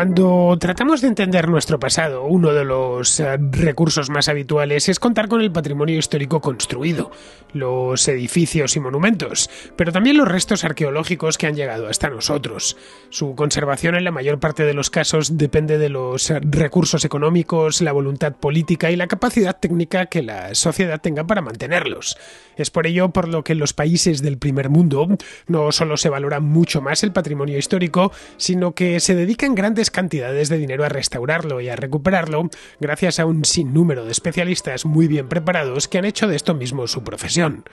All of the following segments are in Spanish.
Cuando tratamos de entender nuestro pasado, uno de los eh, recursos más habituales es contar con el patrimonio histórico construido, los edificios y monumentos, pero también los restos arqueológicos que han llegado hasta nosotros. Su conservación en la mayor parte de los casos depende de los eh, recursos económicos, la voluntad política y la capacidad técnica que la sociedad tenga para mantenerlos. Es por ello por lo que en los países del primer mundo no solo se valora mucho más el patrimonio histórico, sino que se dedican grandes cantidades de dinero a restaurarlo y a recuperarlo gracias a un sinnúmero de especialistas muy bien preparados que han hecho de esto mismo su profesión.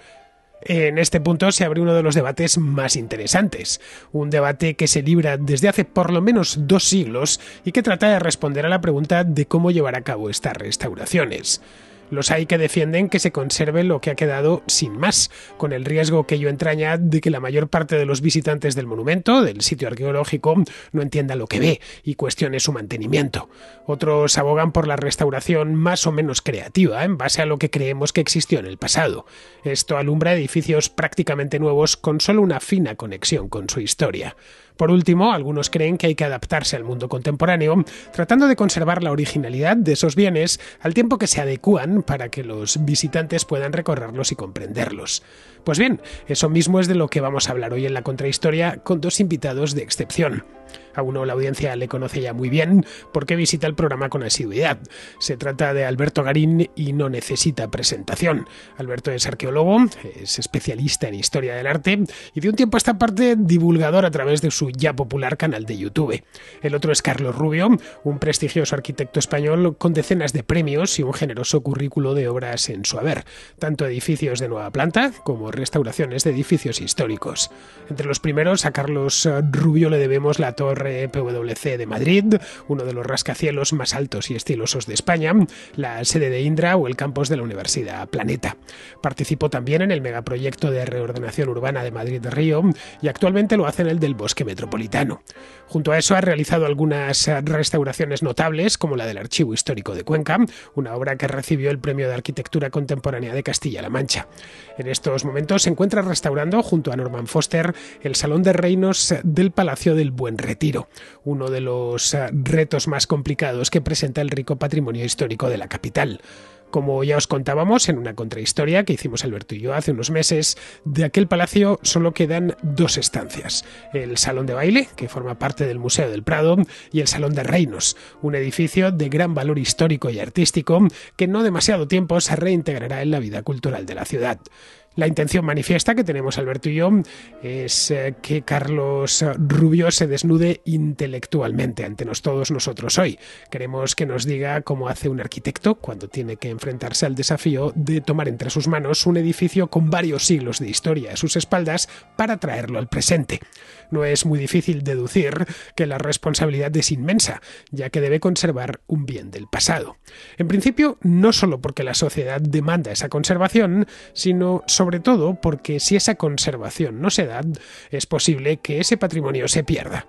En este punto se abre uno de los debates más interesantes, un debate que se libra desde hace por lo menos dos siglos y que trata de responder a la pregunta de cómo llevar a cabo estas restauraciones. Los hay que defienden que se conserve lo que ha quedado sin más, con el riesgo que ello entraña de que la mayor parte de los visitantes del monumento, del sitio arqueológico, no entienda lo que ve y cuestione su mantenimiento. Otros abogan por la restauración más o menos creativa, en base a lo que creemos que existió en el pasado. Esto alumbra edificios prácticamente nuevos con solo una fina conexión con su historia. Por último, algunos creen que hay que adaptarse al mundo contemporáneo, tratando de conservar la originalidad de esos bienes al tiempo que se adecúan para que los visitantes puedan recorrerlos y comprenderlos. Pues bien, eso mismo es de lo que vamos a hablar hoy en la contrahistoria con dos invitados de excepción a uno la audiencia le conoce ya muy bien porque visita el programa con asiduidad. Se trata de Alberto Garín y no necesita presentación. Alberto es arqueólogo, es especialista en historia del arte y de un tiempo a esta parte divulgador a través de su ya popular canal de YouTube. El otro es Carlos Rubio, un prestigioso arquitecto español con decenas de premios y un generoso currículo de obras en su haber, tanto edificios de nueva planta como restauraciones de edificios históricos. Entre los primeros, a Carlos Rubio le debemos la torre PWC de Madrid, uno de los rascacielos más altos y estilosos de España, la sede de Indra o el campus de la Universidad Planeta. Participó también en el megaproyecto de reordenación urbana de Madrid-Río y actualmente lo hace en el del Bosque Metropolitano. Junto a eso ha realizado algunas restauraciones notables, como la del Archivo Histórico de Cuenca, una obra que recibió el Premio de Arquitectura Contemporánea de Castilla-La Mancha. En estos momentos se encuentra restaurando, junto a Norman Foster, el Salón de Reinos del Palacio del Buen Retiro uno de los eh, retos más complicados que presenta el rico patrimonio histórico de la capital. Como ya os contábamos en una contrahistoria que hicimos Alberto y yo hace unos meses, de aquel palacio solo quedan dos estancias, el Salón de Baile, que forma parte del Museo del Prado, y el Salón de Reinos, un edificio de gran valor histórico y artístico que no demasiado tiempo se reintegrará en la vida cultural de la ciudad. La intención manifiesta que tenemos Alberto y yo es eh, que Carlos Rubio se desnude intelectualmente ante nos todos nosotros hoy. Queremos que nos diga cómo hace un arquitecto cuando tiene que enfrentarse al desafío de tomar entre sus manos un edificio con varios siglos de historia a sus espaldas para traerlo al presente. No es muy difícil deducir que la responsabilidad es inmensa, ya que debe conservar un bien del pasado. En principio, no solo porque la sociedad demanda esa conservación, sino sobre sobre todo porque si esa conservación no se da, es posible que ese patrimonio se pierda.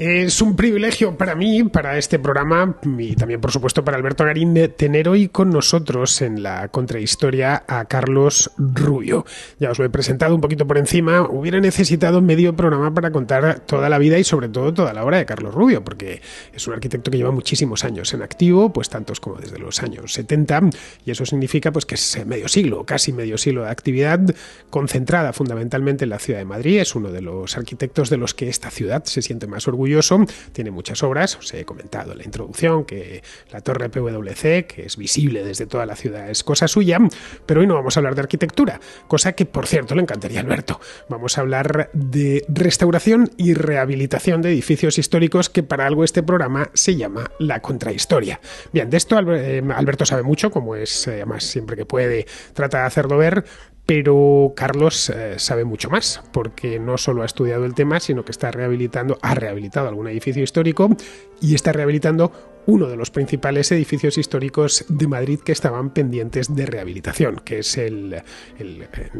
Es un privilegio para mí, para este programa y también, por supuesto, para Alberto Garín, tener hoy con nosotros en la contrahistoria a Carlos Rubio. Ya os lo he presentado un poquito por encima. Hubiera necesitado medio programa para contar toda la vida y, sobre todo, toda la obra de Carlos Rubio, porque es un arquitecto que lleva muchísimos años en activo, pues tantos como desde los años 70, y eso significa pues que es medio siglo, casi medio siglo de actividad concentrada fundamentalmente en la ciudad de Madrid. Es uno de los arquitectos de los que esta ciudad se siente más orgullosa tiene muchas obras, os he comentado en la introducción que la torre PwC, que es visible desde toda la ciudad, es cosa suya, pero hoy no vamos a hablar de arquitectura, cosa que por cierto le encantaría a Alberto. Vamos a hablar de restauración y rehabilitación de edificios históricos que para algo este programa se llama La Contrahistoria. Bien, de esto eh, Alberto sabe mucho, como es eh, además siempre que puede trata de hacerlo ver, pero Carlos eh, sabe mucho más, porque no solo ha estudiado el tema, sino que está rehabilitando, ha rehabilitado algún edificio histórico y está rehabilitando uno de los principales edificios históricos de Madrid que estaban pendientes de rehabilitación, que es el,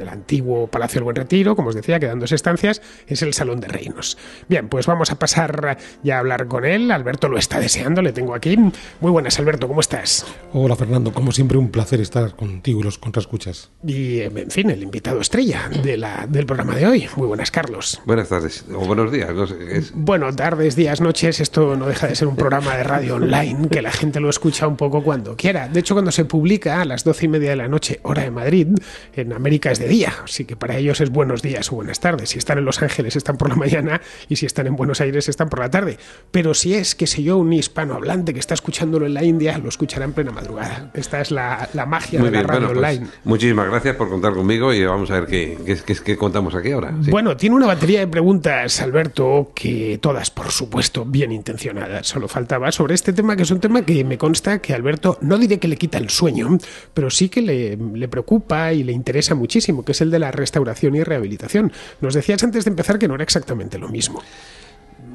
antiguo Palacio del Buen Retiro, como os decía, dos estancias, es el Salón de Reinos. Bien, pues vamos a pasar ya a hablar con él. Alberto lo está deseando, le tengo aquí. Muy buenas, Alberto, ¿cómo estás? Hola, Fernando, como siempre, un placer estar contigo y los contrascuchas. Y, en fin, el invitado estrella del programa de hoy. Muy buenas, Carlos. Buenas tardes, o buenos días. Bueno, tardes, días, noches, esto no deja de ser un programa de radio online que la gente lo escucha un poco cuando quiera. De hecho, cuando se publica a las doce y media de la noche, hora de Madrid, en América es de día, así que para ellos es buenos días o buenas tardes. Si están en Los Ángeles están por la mañana y si están en Buenos Aires están por la tarde. Pero si es, que sé yo, un hispanohablante que está escuchándolo en la India, lo escuchará en plena madrugada. Esta es la, magia de la radio pues online. Muchísimas gracias por contar conmigo y vamos a ver qué, qué, contamos aquí ahora. Bueno, tiene una batería de preguntas, Alberto, que todas, por supuesto, bien intencionadas. Solo faltaba sobre este tema que es un tema que me consta que Alberto, no diré que le quita el sueño, pero sí que le preocupa y le interesa muchísimo, que es el de la restauración y rehabilitación. Nos decías antes de empezar que no era exactamente lo mismo.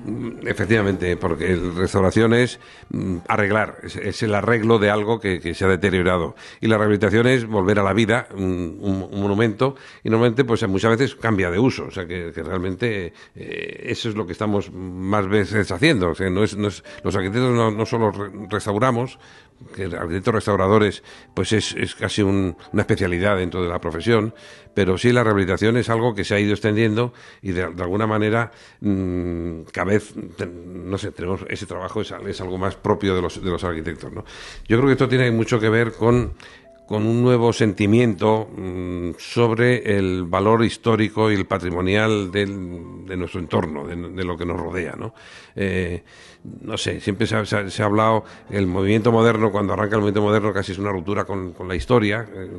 Mm, efectivamente, porque restauración es mm, arreglar, es, el arreglo de algo que, se ha deteriorado. Y la rehabilitación es volver a la vida mm, un, monumento y normalmente pues, muchas veces cambia de uso. O sea que, realmente eh, eso es lo que estamos más veces haciendo. O sea, no es, los arquitectos no, solo restauramos, que arquitectos restauradores pues es, es casi una especialidad dentro de la profesión, pero sí la rehabilitación es algo que se ha ido extendiendo y de, alguna manera mm, cada vez, no sé, tenemos ese trabajo es, algo más propio de los, arquitectos. ¿no? Yo creo que esto tiene mucho que ver con un nuevo sentimiento mm, sobre el valor histórico y el patrimonial de nuestro entorno, de, lo que nos rodea. ¿no? Eh, no sé, siempre se ha, hablado, el movimiento moderno, cuando arranca el movimiento moderno, casi es una ruptura con, la historia, eh,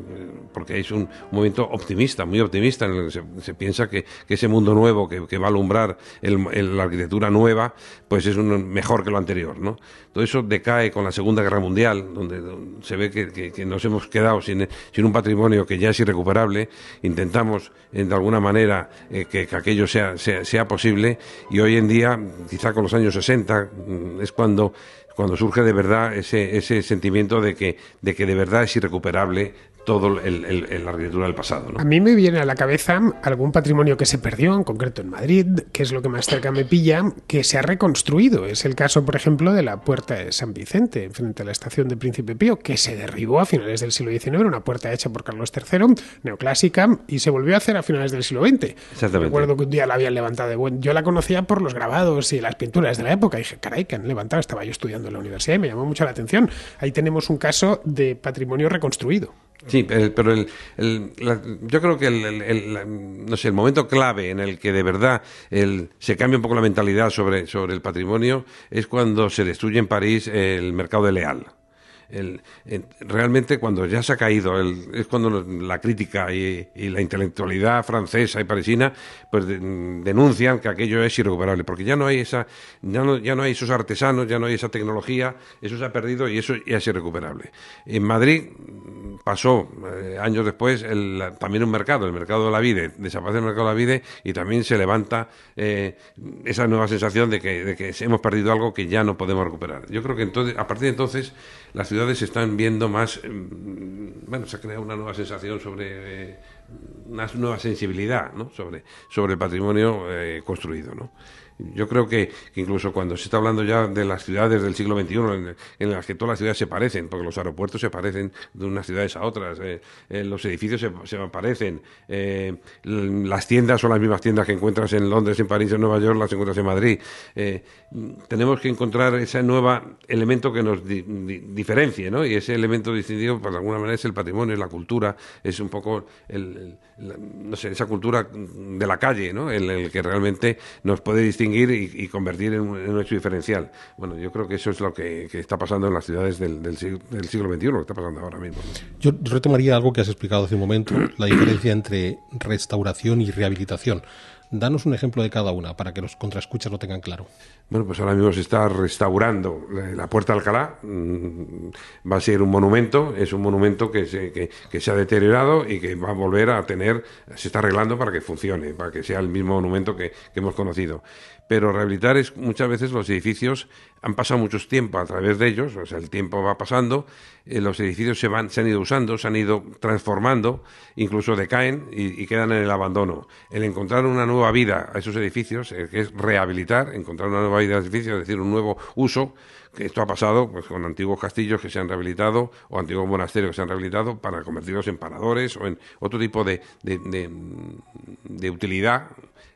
porque es un, movimiento optimista, muy optimista, en el que se, piensa que, ese mundo nuevo que, va a alumbrar la arquitectura nueva, pues es un, mejor que lo anterior, ¿no? Todo eso decae con la Segunda Guerra Mundial, donde, se ve que, nos hemos quedado sin, un patrimonio que ya es irrecuperable, intentamos de alguna manera eh, que, aquello sea, sea posible, y hoy en día, quizá con los años 60, Mm, es cuando, surge de verdad ese, ese sentimiento de que, de que de verdad es irrecuperable todo la arquitectura del pasado. A mí me viene a la cabeza algún patrimonio que se perdió, en concreto en Madrid, que es lo que más cerca me pilla, que se ha reconstruido. Es el caso, por ejemplo, de la puerta de San Vicente, frente a la estación de Príncipe Pío, que se derribó a finales del siglo XIX, una puerta hecha por Carlos III, neoclásica, y se volvió a hacer a finales del siglo XX. Exactamente. Recuerdo que un día la habían levantado de buen... Yo la conocía por los grabados y las pinturas de la época. Y dije, caray, que han levantado. Estaba yo estudiando en la universidad y me llamó mucho la atención. Ahí tenemos un caso de patrimonio reconstruido. Sí, pero el, yo creo que el, no sé, el momento clave en el que de verdad se cambia un poco la mentalidad sobre, sobre el patrimonio es cuando se destruye en París el mercado de Leal realmente cuando ya se ha caído, es cuando la crítica y, la intelectualidad francesa y parisina pues denuncian que aquello es irrecuperable, porque ya no hay esa, ya no, hay esos artesanos, ya no hay esa tecnología, eso se ha perdido y eso ya es irrecuperable. En Madrid pasó eh, años después también un mercado, el mercado de la vida, desaparece el mercado de la vida y también se levanta eh, esa nueva sensación de que, de que hemos perdido algo que ya no podemos recuperar. Yo creo que entonces, a partir de entonces las ciudades se están viendo más, em, bueno, se ha creado una nueva sensación sobre, eh, una nueva sensibilidad, ¿no? Sobre, sobre el patrimonio eh, construido, ¿no? Yo creo que, incluso cuando se está hablando ya de las ciudades del siglo XXI, en, las que todas las ciudades se parecen, porque los aeropuertos se parecen de unas ciudades a otras, eh, eh, los edificios se, parecen, eh, las tiendas son las mismas tiendas que encuentras en Londres, en París, en Nueva York, las encuentras en Madrid. tenemos que encontrar ese nuevo elemento que nos diferencie, ¿no? Y ese elemento distintivo, por pues, alguna manera, es el patrimonio, es la cultura, es un poco, el, no sé, esa cultura de la calle, ¿no? El, que realmente nos puede distinguir distinguir y, convertir en un, hecho diferencial. Bueno, yo creo que eso es lo que, está pasando en las ciudades del, siglo, del, siglo, XXI, lo que está pasando ahora mismo. Yo retomaría algo que has explicado hace un momento, la diferencia entre restauración y rehabilitación. Danos un ejemplo de cada una para que los contraescuchas lo tengan claro. Bueno, pues ahora mismo se está restaurando la Puerta de Alcalá, mm, va a ser un monumento, es un monumento que se, se ha deteriorado y que va a volver a tener, se está arreglando para que funcione, para que sea el mismo monumento que, hemos conocido. Pero rehabilitar es muchas veces los edificios, han pasado muchos tiempos a través de ellos, o sea, el tiempo va pasando, eh, los edificios se, van, han ido usando, se han ido transformando, incluso decaen y, quedan en el abandono. El encontrar una nueva vida a esos edificios, que es rehabilitar, encontrar una nueva vida, es decir, un nuevo uso. que Esto ha pasado pues, con antiguos castillos que se han rehabilitado o antiguos monasterios que se han rehabilitado para convertirlos en paradores o en otro tipo de, utilidad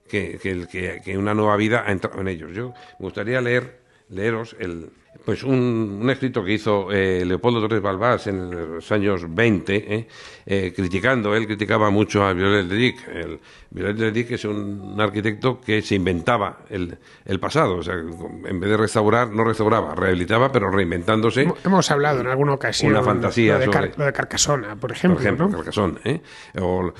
que, que, que, una nueva vida ha entrado en ellos. Yo me gustaría leer, leeros el, pues un, escrito que hizo eh, Leopoldo Torres Balbás en los años 20, eh, eh, criticando, él criticaba mucho a Violet Dick. El, Violet Ledic es un, arquitecto que se inventaba el, pasado, o sea, en vez de restaurar, no restauraba, rehabilitaba, pero reinventándose. Hemos hablado en alguna ocasión. Una fantasía. de, de Carcasona, por ejemplo. Por ejemplo, o,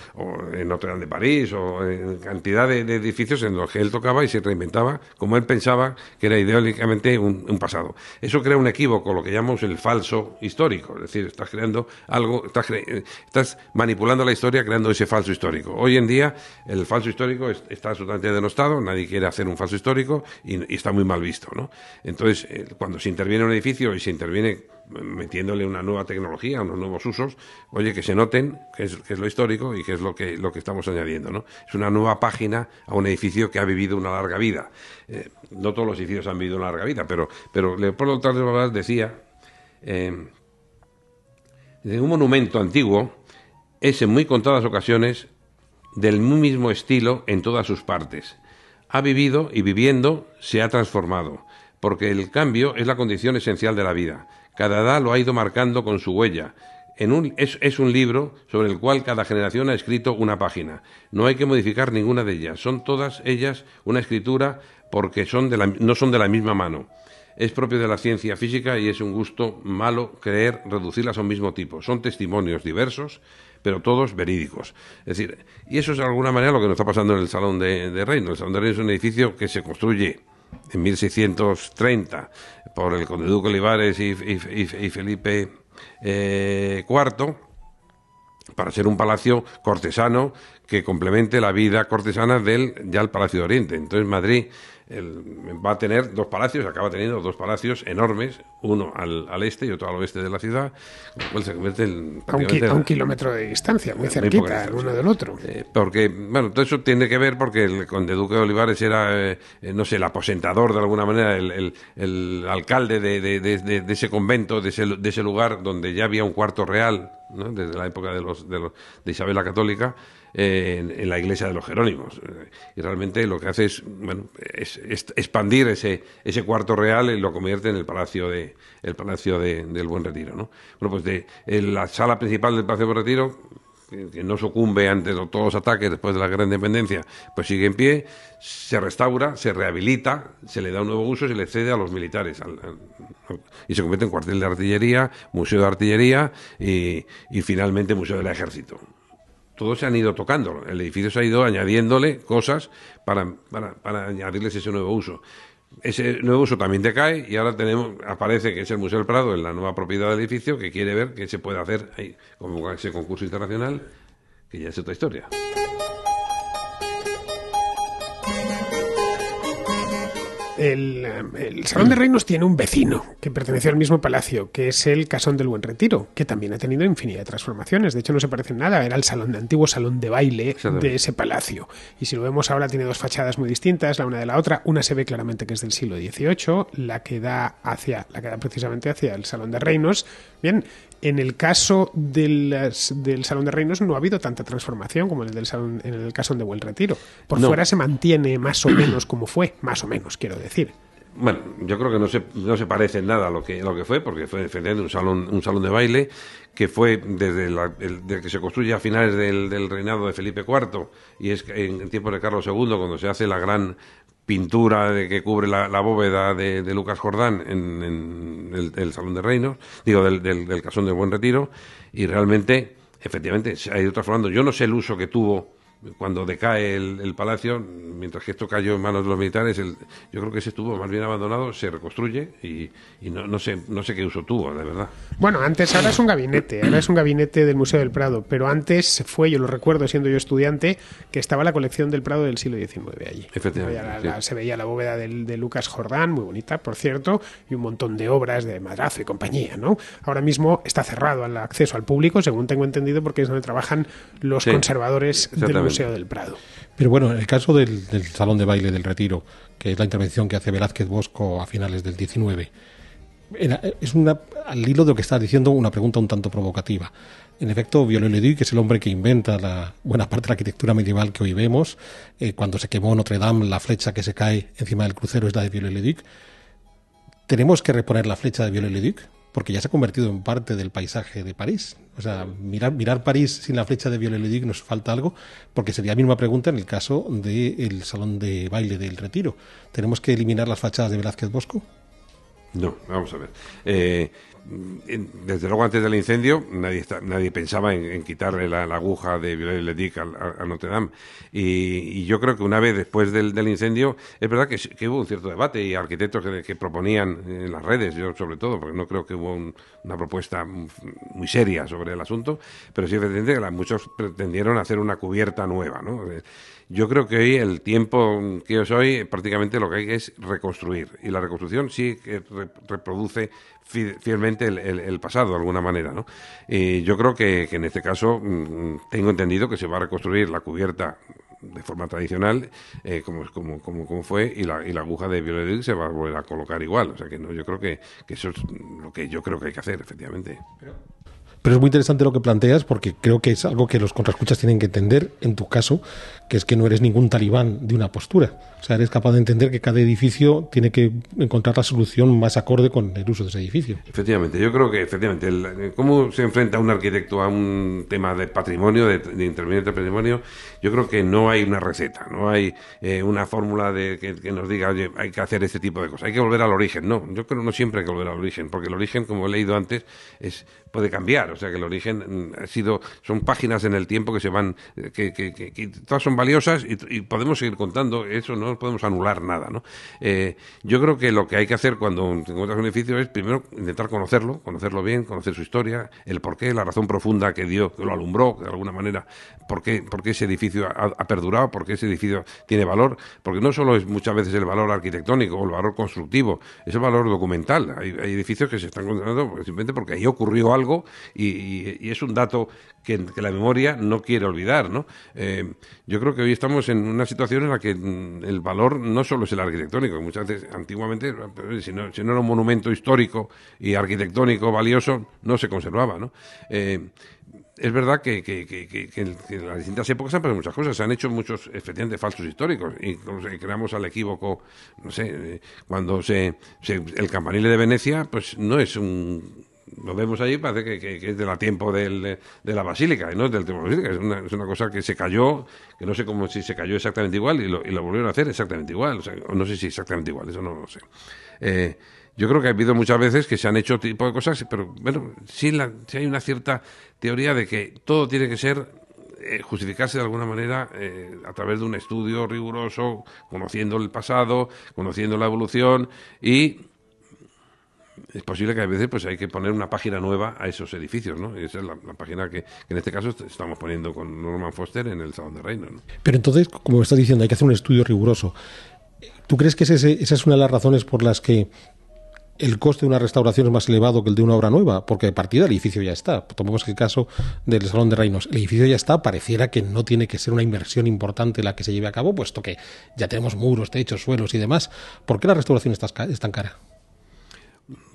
en Notre Dame de París, o en cantidad de, edificios en los que él tocaba y se reinventaba como él pensaba que era ideológicamente un, un pasado. Eso crea un equívoco, lo que llamamos el falso histórico. Es decir, estás creando algo, estás, estás manipulando la historia creando ese falso histórico. Hoy en día el falso histórico está absolutamente denostado, nadie quiere hacer un falso histórico y, está muy mal visto. ¿no? Entonces, eh, cuando se interviene un edificio y se interviene metiéndole una nueva tecnología, unos nuevos usos, oye, que se noten, que es, lo histórico y que es lo que, lo que estamos añadiendo, ¿no? Es una nueva página a un edificio que ha vivido una larga vida. Eh, no todos los edificios han vivido una larga vida, pero, pero Leopoldo Torres decía, eh, de un monumento antiguo es en muy contadas ocasiones del mismo estilo en todas sus partes. Ha vivido y viviendo se ha transformado porque el cambio es la condición esencial de la vida. Cada edad lo ha ido marcando con su huella. En un, es, un libro sobre el cual cada generación ha escrito una página. No hay que modificar ninguna de ellas. Son todas ellas una escritura porque no son de la misma mano. Es propio de la ciencia física y es un gusto malo creer reducirlas a un mismo tipo. Son testimonios diversos, pero todos verídicos. Es decir, y eso es de alguna manera lo que nos está pasando en el Salón de, de Reino. El Salón de Reino es un edificio que se construye en 1630 por el conde Duque Olivares y, y, Felipe IV eh, para ser un palacio cortesano que complemente la vida cortesana del ya el Palacio de Oriente. Entonces Madrid va a tener dos palacios, acaba teniendo dos palacios enormes, uno al, este y otro al oeste de la ciudad, con lo cual se convierte en, a, un, kilómetro de distancia, muy cerquita el uno del otro. Eh, porque, bueno, todo eso tiene que ver porque el conde Duque de Olivares era, eh, eh, no sé, el aposentador de alguna manera, el, alcalde de, ese convento, de ese, lugar donde ya había un cuarto real, desde la época de, de Isabel la Católica en, la iglesia de los Jerónimos. Eh, y realmente lo que hace es, bueno, expandir ese, ese cuarto real y lo convierte en el Palacio, de, el palacio de, del Buen Retiro. ¿no? Bueno, pues de, la sala principal del Palacio del Buen Retiro que no sucumbe ante todos los ataques después de la Gran Independencia, pues sigue en pie, se restaura, se rehabilita, se le da un nuevo uso y se le cede a los militares. y se convierte en cuartel de artillería, museo de artillería y finalmente museo del ejército todos se han ido tocando, el edificio se ha ido añadiéndole cosas para, añadirles ese nuevo uso. Ese nuevo uso también decae y ahora tenemos aparece que es el Museo del Prado en la nueva propiedad del edificio que quiere ver qué se puede hacer ahí, como ese concurso internacional, que ya es otra historia. El, Salón de Reinos tiene un vecino que pertenece al mismo palacio, que es el Casón del Buen Retiro, que también ha tenido infinidad de transformaciones. De hecho, no se parece nada. Era el salón de antiguo salón de baile de ese palacio. Y si lo vemos ahora, tiene dos fachadas muy distintas, la una de la otra. Una se ve claramente que es del siglo XVIII, la que da hacia, la que da precisamente hacia el Salón de Reinos. Bien, en el caso del, Salón de Reinos no ha habido tanta transformación como en el, del en el caso de Buen Retiro. Por fuera se mantiene más o menos como fue, más o menos, quiero decir. Bueno, yo creo que no se, no parece en nada a lo que, fue, porque fue defendiendo un salón, de baile que fue desde el, que se construye a finales del, reinado de Felipe IV y es en, en tiempos de Carlos II cuando se hace la gran pintura de, que cubre la, bóveda de, Lucas Jordán en, el, Salón de Reinos, digo, del, del, del Casón del Buen Retiro, y realmente, efectivamente, se ha ido transformando. Yo no sé el uso que tuvo cuando decae el, palacio, mientras que esto cayó en manos de los militares, el, yo creo que ese estuvo más bien abandonado, se reconstruye y, no, sé, no sé qué uso tuvo, de verdad. Bueno, antes, ahora es un gabinete, ahora es un gabinete del Museo del Prado, pero antes fue, yo lo recuerdo siendo yo estudiante, que estaba la colección del Prado del siglo XIX allí. Efectivamente. Se veía la bóveda de Lucas Jordán, muy bonita, por cierto, y un montón de obras de madrazo y compañía, ¿no? Ahora mismo está cerrado al acceso al público, según tengo entendido, porque es donde trabajan los conservadores del del Prado. Pero bueno, en el caso del, Salón de Baile del Retiro, que es la intervención que hace Velázquez Bosco a finales del 19, es al hilo de lo que estás diciendo, una pregunta un tanto provocativa. En efecto, viollet le es el hombre que inventa la buena parte de la arquitectura medieval que hoy vemos, eh, cuando se quemó Notre Dame, la flecha que se cae encima del crucero es la de viollet Leduc. tenemos que reponer la flecha de viollet Leduc? porque ya se ha convertido en parte del paisaje de París. O sea, mirar, París sin la flecha de Viollet-le-Duc nos falta algo, porque sería la misma pregunta en el caso del salón de baile del Retiro. ¿Tenemos que eliminar las fachadas de Velázquez Bosco? No, vamos a ver. Eh, Mm, desde luego antes del incendio nadie nadie pensaba en, quitarle la, aguja de Violet Ledic a, a, Notre Dame y, yo creo que una vez después del, incendio es verdad que, hubo un cierto debate y arquitectos que, proponían en las redes yo sobre todo porque no creo que hubo una propuesta muy seria sobre el asunto pero sí es evidente que muchos pretendieron hacer una cubierta nueva ¿no? Yo creo que hoy el tiempo que os hoy prácticamente lo que hay es reconstruir y la reconstrucción sí que reproduce fielmente el, pasado de alguna manera. ¿no? Y yo creo que, en este caso mm, mm, tengo entendido que se va a reconstruir la cubierta de forma tradicional, eh, como, como, como, como, fue, y la, aguja de Violet se va a volver a colocar igual. O sea que no, yo creo que, eso es lo que yo creo que hay que hacer, efectivamente. Pero es muy interesante lo que planteas porque creo que es algo que los contraescuchas tienen que entender en tu caso, que es que no eres ningún talibán de una postura. O sea, eres capaz de entender que cada edificio tiene que encontrar la solución más acorde con el uso de ese edificio. Efectivamente, yo creo que efectivamente, cómo se enfrenta un arquitecto a un tema de patrimonio, de, de de patrimonio, yo creo que no hay una receta, no hay eh, una fórmula de, que, que, nos diga, oye, hay que hacer este tipo de cosas, hay que volver al origen. No, yo creo que no siempre hay que volver al origen, porque el origen, como he leído antes, es puede cambiar. O sea que el origen mm, ha sido, son páginas en el tiempo que se van, eh, que, todas son valiosas y, podemos seguir contando, eso no podemos anular nada. ¿no? Eh, yo creo que lo que hay que hacer cuando te encuentras un edificio es primero intentar conocerlo, conocerlo bien, conocer su historia, el porqué, la razón profunda que dio, que lo alumbró de alguna manera, por qué, ese edificio ha, perdurado, por qué ese edificio tiene valor, porque no solo es muchas veces el valor arquitectónico o el valor constructivo, es el valor documental. Hay, edificios que se están contando simplemente porque ahí ocurrió algo algo y, es un dato que, la memoria no quiere olvidar. ¿no? Eh, yo creo que hoy estamos en una situación en la que mm, el valor no solo es el arquitectónico, muchas veces antiguamente, eh, si no, era un monumento histórico y arquitectónico valioso, no se conservaba. ¿no? Eh, es verdad que, en las distintas épocas han pasado muchas cosas. Se han hecho muchos, efectivamente, falsos históricos. Y creamos al equívoco, no sé, cuando se el campanile de Venecia, pues no es un nos vemos ahí, parece que, que, es de la tiempo del, de la basílica, no es del tiempo de la basílica, es una, es una, cosa que se cayó, que no sé cómo si se cayó exactamente igual y lo, volvieron a hacer exactamente igual, o sea, no sé si exactamente igual, eso no lo sé. Eh, yo creo que ha habido muchas veces que se han hecho tipo de cosas, pero bueno, sí, hay una cierta teoría de que todo tiene que ser eh, justificarse de alguna manera eh, a través de un estudio riguroso, conociendo el pasado, conociendo la evolución y es posible que a veces pues hay que poner una página nueva a esos edificios, ¿no? Esa es la, página que, en este caso estamos poniendo con Norman Foster en el Salón de Reinos. Pero entonces, como estás diciendo, hay que hacer un estudio riguroso. ¿Tú crees que esa es una de las razones por las que el coste de una restauración es más elevado que el de una obra nueva, porque de partida el edificio ya está. Tomemos el caso del Salón de Reinos. El edificio ya está, pareciera que no tiene que ser una inversión importante la que se lleve a cabo, puesto que ya tenemos muros, techos, suelos y demás. ¿Por qué la restauración está, es tan cara?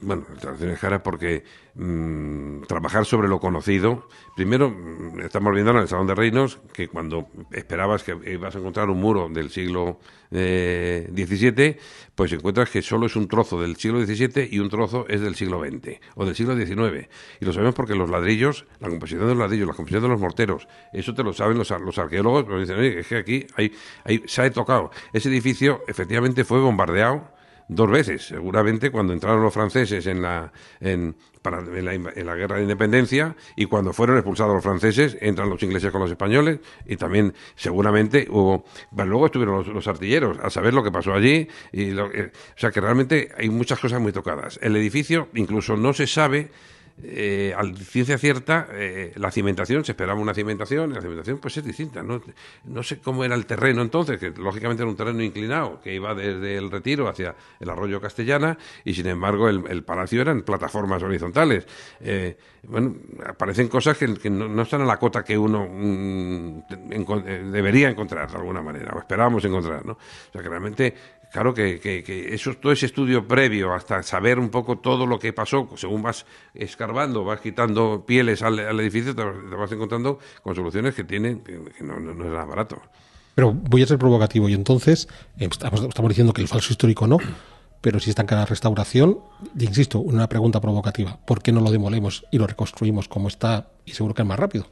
bueno, es cara porque mm, trabajar sobre lo conocido. Primero, mm, estamos viendo en el Salón de Reinos que cuando esperabas que ibas a encontrar un muro del siglo XVII, eh, pues encuentras que solo es un trozo del siglo XVII y un trozo es del siglo XX o del siglo XIX. Y lo sabemos porque los ladrillos, la composición de los ladrillos, la composición de los morteros, eso te lo saben los, arqueólogos, pero dicen, Oye, es que aquí hay, hay, se ha tocado. Ese edificio efectivamente fue bombardeado dos veces, seguramente cuando entraron los franceses en la, en, la, guerra de independencia y cuando fueron expulsados los franceses, entran los ingleses con los españoles y también seguramente hubo... luego estuvieron los, artilleros a saber lo que pasó allí. Y eh, o sea que realmente hay muchas cosas muy tocadas. El edificio incluso no se sabe eh, a ciencia cierta, eh, la cimentación, se esperaba una cimentación, y la cimentación pues es distinta. No, sé cómo era el terreno entonces, que lógicamente era un terreno inclinado que iba desde el retiro hacia el arroyo castellana y sin embargo el, el palacio eran plataformas horizontales. Eh, bueno, aparecen cosas que, no, están a la cota que uno mm, eh, debería encontrar de alguna manera, o esperábamos encontrar. ¿no? O sea que realmente Claro que, que, eso, todo ese estudio previo, hasta saber un poco todo lo que pasó, según vas escarbando, vas quitando pieles al, edificio, te, vas encontrando con soluciones que tienen, que no, es nada barato. Pero voy a ser provocativo y entonces em, estamos, diciendo que el falso histórico no, pero si está en cada restauración, insisto, una pregunta provocativa, ¿por qué no lo demolemos y lo reconstruimos como está y seguro que es más rápido?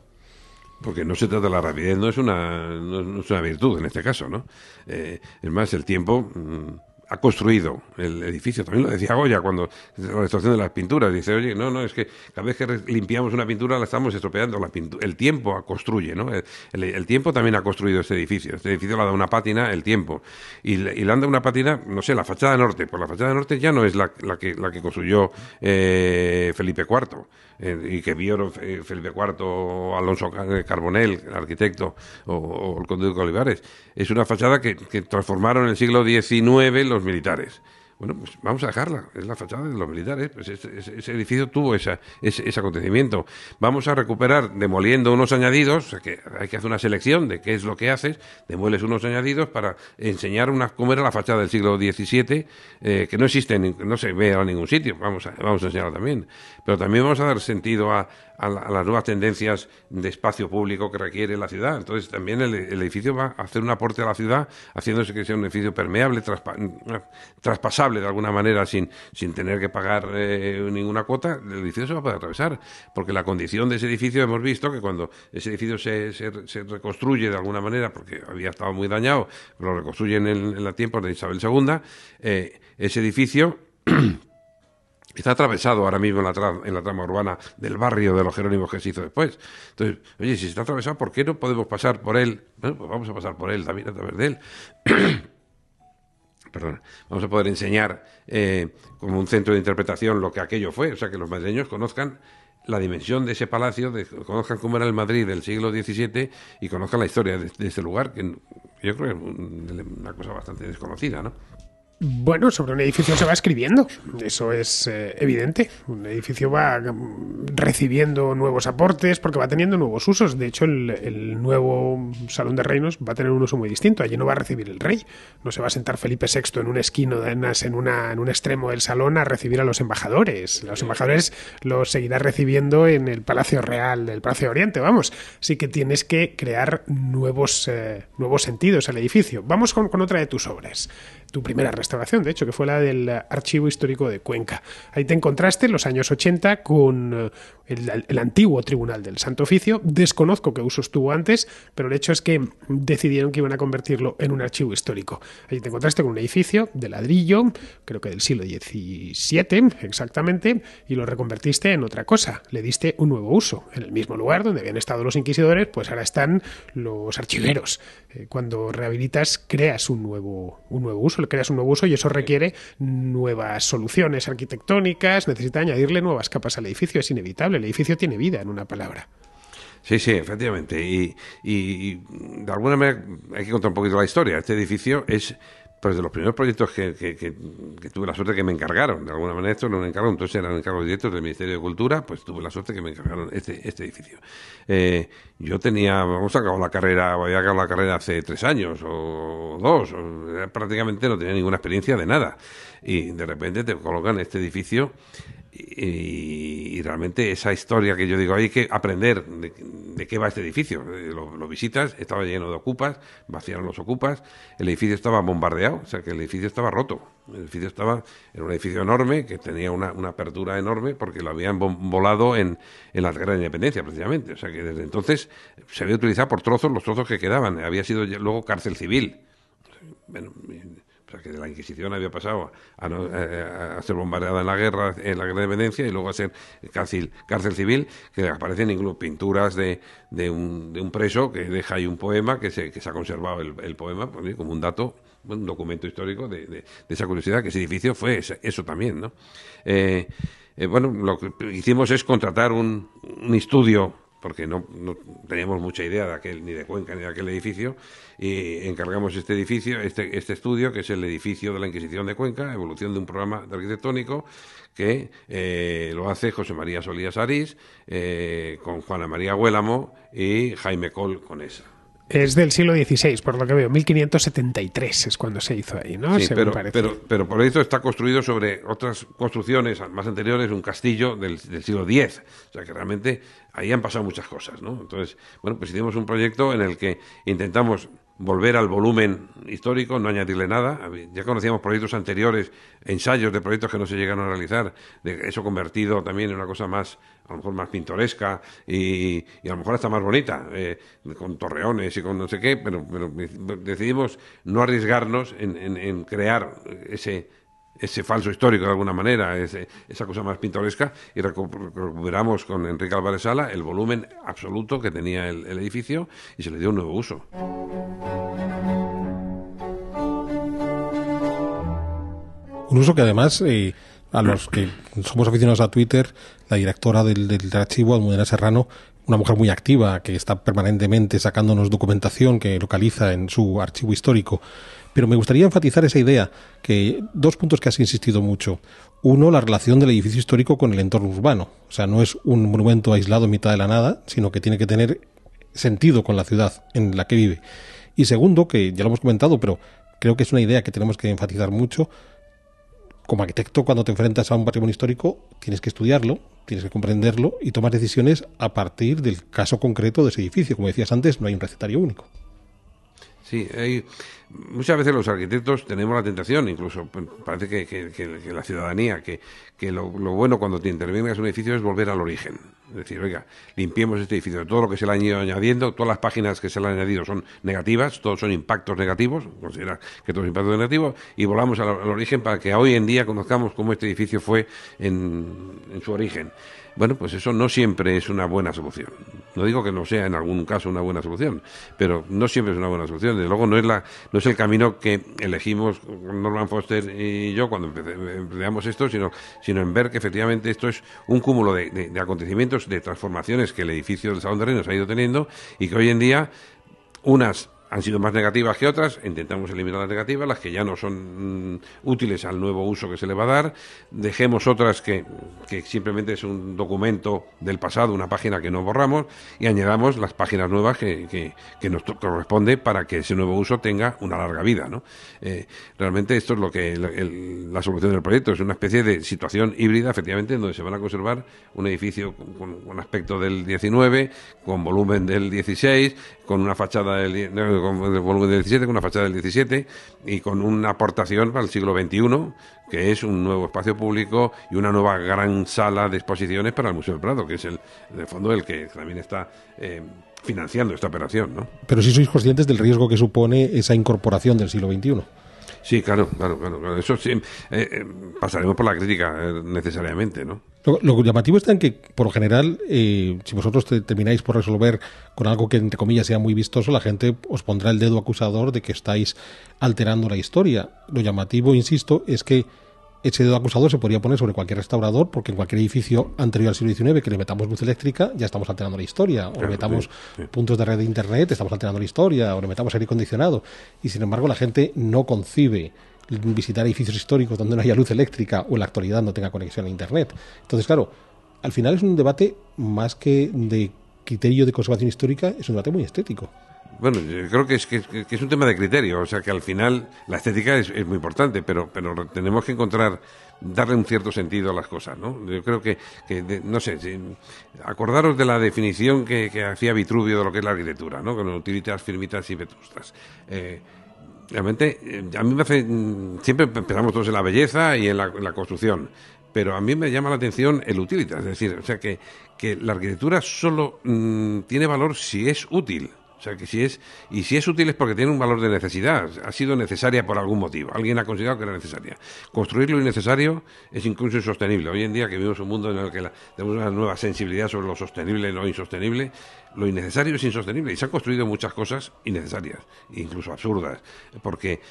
porque no se trata de la rapidez, no es una, no es una virtud en este caso, ¿no? Eh, es más, el tiempo... Mm, ha construido el edificio. También lo decía Goya cuando la restauración de las pinturas. Dice, oye, no, no, es que cada vez que limpiamos una pintura la estamos estropeando. La el tiempo construye, ¿no? El, tiempo también ha construido este edificio. Este edificio le ha dado una pátina el tiempo. Y, y le han dado una pátina, no sé, la fachada norte. Pues la fachada norte ya no es la, que, la que construyó eh, Felipe IV eh, y que vio eh, Felipe IV, Alonso Carbonel el arquitecto, o, el conde de Olivares. Es una fachada que, que transformaron en el siglo XIX los militares. Bueno, pues vamos a dejarla, es la fachada de los militares, pues ese, edificio tuvo ese, acontecimiento. Vamos a recuperar demoliendo unos añadidos, que hay que hacer una selección de qué es lo que haces, demueles unos añadidos para enseñar una, cómo era la fachada del siglo XVII, eh, que no existe, no se ve en ningún sitio, vamos a, vamos a enseñarla también. Pero también vamos a dar sentido a, a, las nuevas tendencias de espacio público que requiere la ciudad. Entonces también el, edificio va a hacer un aporte a la ciudad, haciéndose que sea un edificio permeable, traspasable de alguna manera, sin, sin tener que pagar eh, ninguna cuota, el edificio se va a poder atravesar. Porque la condición de ese edificio hemos visto que cuando ese edificio se, se, reconstruye de alguna manera, porque había estado muy dañado, lo reconstruyen en, en la tiempos de Isabel II, eh, ese edificio Está atravesado ahora mismo en la, trama urbana del barrio de los Jerónimos que se hizo después. Entonces, oye, si está atravesado, ¿por qué no podemos pasar por él? Bueno, pues vamos a pasar por él también a través de él. Perdón, vamos a poder enseñar eh, como un centro de interpretación lo que aquello fue, o sea, que los madrileños conozcan la dimensión de ese palacio, conozcan cómo era el Madrid del siglo XVII y conozcan la historia de, ese este lugar, que yo creo que es una cosa bastante desconocida, ¿no? Bueno, sobre un edificio se va escribiendo, eso es eh, evidente. Un edificio va mm, recibiendo nuevos aportes porque va teniendo nuevos usos. De hecho, el, nuevo Salón de Reinos va a tener un uso muy distinto. Allí no va a recibir el rey, no se va a sentar Felipe VI en un esquino, en, una, en un extremo del salón a recibir a los embajadores. Los embajadores los seguirá recibiendo en el Palacio Real del Palacio de Oriente, vamos. Así que tienes que crear nuevos, eh, nuevos sentidos al edificio. Vamos con, con otra de tus obras tu primera restauración, de hecho, que fue la del Archivo Histórico de Cuenca. Ahí te encontraste en los años 80 con eh, el, antiguo Tribunal del Santo Oficio. Desconozco qué usos tuvo antes, pero el hecho es que decidieron que iban a convertirlo en un archivo histórico. Ahí te encontraste con un edificio de ladrillo, creo que del siglo XVII exactamente, y lo reconvertiste en otra cosa. Le diste un nuevo uso. En el mismo lugar donde habían estado los inquisidores, pues ahora están los archiveros. Eh, cuando rehabilitas, creas un nuevo, un nuevo uso creas un nuevo uso y eso requiere nuevas soluciones arquitectónicas, necesita añadirle nuevas capas al edificio, es inevitable, el edificio tiene vida en una palabra. Sí, sí, efectivamente. y, de alguna manera hay que contar un poquito la historia. Este edificio es pues de los primeros proyectos que, que, tuve la suerte que me encargaron, de alguna manera esto era un encargo, entonces eran encargos directos del Ministerio de Cultura, pues tuve la suerte que me encargaron este, este edificio. Eh, yo tenía, vamos, a acabar la carrera, había acabado la carrera hace tres años o dos, prácticamente no tenía ninguna experiencia de nada. Y de repente te colocan este edificio y, realmente esa historia que yo digo, hay que aprender de, qué va este edificio. Eh, lo, visitas, estaba lleno de ocupas, vaciaron los ocupas, el edificio estaba bombardeado, o sea que el edificio estaba roto. El edificio estaba, era un edificio enorme que tenía una, una apertura enorme porque lo habían volado en, en la guerra de independencia, precisamente. O sea que desde entonces se había utilizado por trozos los trozos que quedaban. Había sido luego cárcel civil. Bueno, que de la Inquisición había pasado eh, eh, a, ser bombardeada en la guerra, en la guerra de Venecia y luego a ser cárcel, cárcel civil, que aparecen incluso pinturas de, de, un, de, un, preso que deja ahí un poema, que se, que se ha conservado el, poema pues, como un dato un documento histórico de, de, esa curiosidad, que ese edificio fue eso también, ¿no? Eh, bueno, lo que hicimos es contratar un, un estudio porque no, no, teníamos mucha idea de aquel, ni de Cuenca, ni de aquel edificio, y encargamos este edificio, este, este estudio, que es el edificio de la Inquisición de Cuenca, evolución de un programa arquitectónico, que eh, lo hace José María Solías Arís, eh, con Juana María Huélamo y Jaime Col con esa. Es del siglo XVI, por lo que veo, 1573 es cuando se hizo ahí, ¿no? Sí, pero, pero, pero, por eso está construido sobre otras construcciones más anteriores, un castillo del, del, siglo X. O sea que realmente ahí han pasado muchas cosas, ¿no? Entonces, bueno, pues hicimos un proyecto en el que intentamos volver al volumen histórico, no añadirle nada. Ya conocíamos proyectos anteriores, ensayos de proyectos que no se llegaron a realizar, de eso convertido también en una cosa más, a lo mejor más pintoresca y, a lo mejor hasta más bonita, eh, con torreones y con no sé qué, pero, decidimos no arriesgarnos en, crear ese, ese falso histórico de alguna manera, esa cosa más pintoresca, y recuperamos con Enrique Álvarez Sala el volumen absoluto que tenía el edificio y se le dio un nuevo uso. Incluso que además, eh, a los que somos aficionados a Twitter, la directora del, del archivo, Almudena Serrano, una mujer muy activa que está permanentemente sacándonos documentación que localiza en su archivo histórico. Pero me gustaría enfatizar esa idea, que dos puntos que has insistido mucho. Uno, la relación del edificio histórico con el entorno urbano. O sea, no es un monumento aislado en mitad de la nada, sino que tiene que tener sentido con la ciudad en la que vive. Y segundo, que ya lo hemos comentado, pero creo que es una idea que tenemos que enfatizar mucho, como arquitecto, cuando te enfrentas a un patrimonio histórico, tienes que estudiarlo, tienes que comprenderlo y tomar decisiones a partir del caso concreto de ese edificio. Como decías antes, no hay un recetario único. Sí, hay, muchas veces los arquitectos tenemos la tentación, incluso pues, parece que, la ciudadanía, que, lo, lo, bueno cuando te intervienes un edificio es volver al origen. Es decir, oiga, limpiemos este edificio, todo lo que se le ha ido añadiendo, todas las páginas que se le han añadido son negativas, todos son impactos negativos, considera que todos son impactos negativos, y volvamos al, origen para que hoy en día conozcamos cómo este edificio fue en su origen. Bueno, pues eso no siempre es una buena solución. No digo que no sea en algún caso una buena solución, pero no siempre es una buena solución. Desde luego no es, la, no es el camino que elegimos Norman Foster y yo cuando empezamos esto, sino, sino en ver que efectivamente esto es un cúmulo de, acontecimientos, de transformaciones que el edificio del Salón de Reinos ha ido teniendo y que hoy en día unas han sido más negativas que otras, intentamos eliminar las negativas, las que ya no son mm, útiles al nuevo uso que se le va a dar, dejemos otras que, que, simplemente es un documento del pasado, una página que no borramos, y añadamos las páginas nuevas que, que, nos corresponde para que ese nuevo uso tenga una larga vida. ¿no? Eh, realmente esto es lo que la solución del proyecto, es una especie de situación híbrida, efectivamente, en donde se van a conservar un edificio con, aspecto del 19, con volumen del 16, con una fachada del, eh, con volumen del 17, con una fachada del 17 y con una aportación para el siglo XXI, que es un nuevo espacio público y una nueva gran sala de exposiciones para el Museo del Prado, que es el, de fondo el que también está... Eh, financiando esta operación, ¿no? Pero si sois conscientes del riesgo que supone esa incorporación del siglo XXI. Sí, claro, claro, claro. Eso sí, eh, eh, pasaremos por la crítica eh, necesariamente, ¿no? Lo, llamativo está en que, por lo general, si vosotros termináis por resolver con algo que, entre comillas, sea muy vistoso, la gente os pondrá el dedo acusador de que estáis alterando la historia. Lo llamativo, insisto, es que ese dedo acusado se podría poner sobre cualquier restaurador, porque en cualquier edificio anterior al siglo XIX que le metamos luz eléctrica, ya estamos alterando la historia, o le metamos puntos de red de internet, estamos alterando la historia, o le metamos aire acondicionado. Y sin embargo, la gente no concibe visitar edificios históricos donde no haya luz eléctrica o en la actualidad no tenga conexión a internet. Entonces, claro, al final es un debate más que de criterio de conservación histórica, es un debate muy estético. Bueno, yo creo que es, un tema de criterio, o sea que al final la estética es, muy importante, pero, tenemos que encontrar, darle un cierto sentido a las cosas, ¿no? Yo creo que, no sé, acordaros de la definición que, hacía Vitruvio de lo que es la arquitectura, ¿no? Con utilitas, firmitas y vetustas. Eh, realmente, eh, a mí me hace, mm, siempre pensamos todos en la belleza y en la, construcción, pero a mí me llama la atención el utilitas, es decir, o sea que, la arquitectura solo mm, tiene valor si es útil o sea, que si es, y si es útil es porque tiene un valor de necesidad, ha sido necesaria por algún motivo, alguien ha considerado que era necesaria. Construir lo innecesario es incluso insostenible. Hoy en día que vivimos un mundo en el que tenemos una nueva sensibilidad sobre lo sostenible y lo insostenible, lo innecesario es insostenible y se han construido muchas cosas innecesarias, incluso absurdas, porque,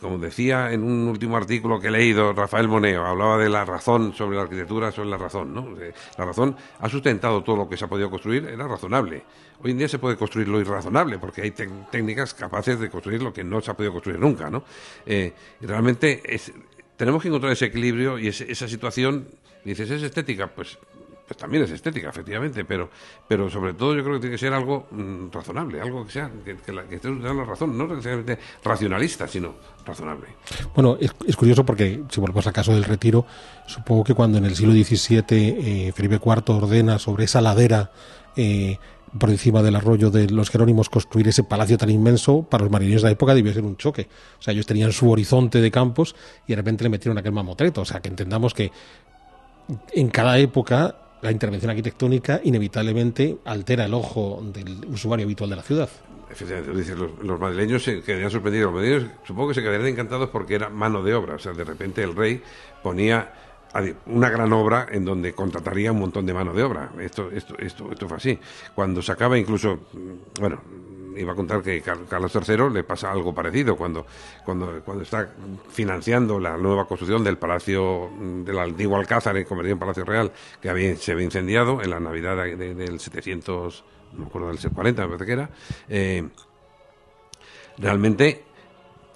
como decía en un último artículo que he leído, Rafael Moneo hablaba de la razón sobre la arquitectura, sobre la razón, ¿no? La razón ha sustentado todo lo que se ha podido construir, era razonable. Hoy en día se puede construir lo irrazonable, porque hay técnicas capaces de construir lo que no se ha podido construir nunca, ¿no? Eh, realmente tenemos que encontrar ese equilibrio y esa situación. Dices, ¿es estética? Pues pues también es estética, efectivamente, pero, pero sobre todo yo creo que tiene que ser algo mm, razonable, algo que sea que, que, la, razón, no necesariamente racionalista, sino razonable. Bueno, es, curioso porque si volvemos al caso del retiro, supongo que cuando en el siglo XVII eh, Felipe IV ordena sobre esa ladera eh, por encima del arroyo de los Jerónimos construir ese palacio tan inmenso, para los marineros de la época debió ser un choque. O sea, ellos tenían su horizonte de campos y de repente le metieron aquel mamotreto. O sea, que entendamos que en cada época la intervención arquitectónica inevitablemente altera el ojo del usuario habitual de la ciudad. Efectivamente, los, madrileños se quedarían sorprendidos. Los madrileños supongo que se quedarían encantados porque era mano de obra. O sea, de repente el rey ponía una gran obra en donde contrataría un montón de mano de obra. Esto, esto, esto, esto fue así. Cuando sacaba incluso, mm, bueno, iba a contar que Carlos III le pasa algo parecido cuando, cuando, cuando está financiando la nueva construcción del palacio mm, del antiguo Alcázar, convertido en Palacio Real, que se había incendiado en la Navidad del 700, no me acuerdo del 740, parece que era. Eh, realmente,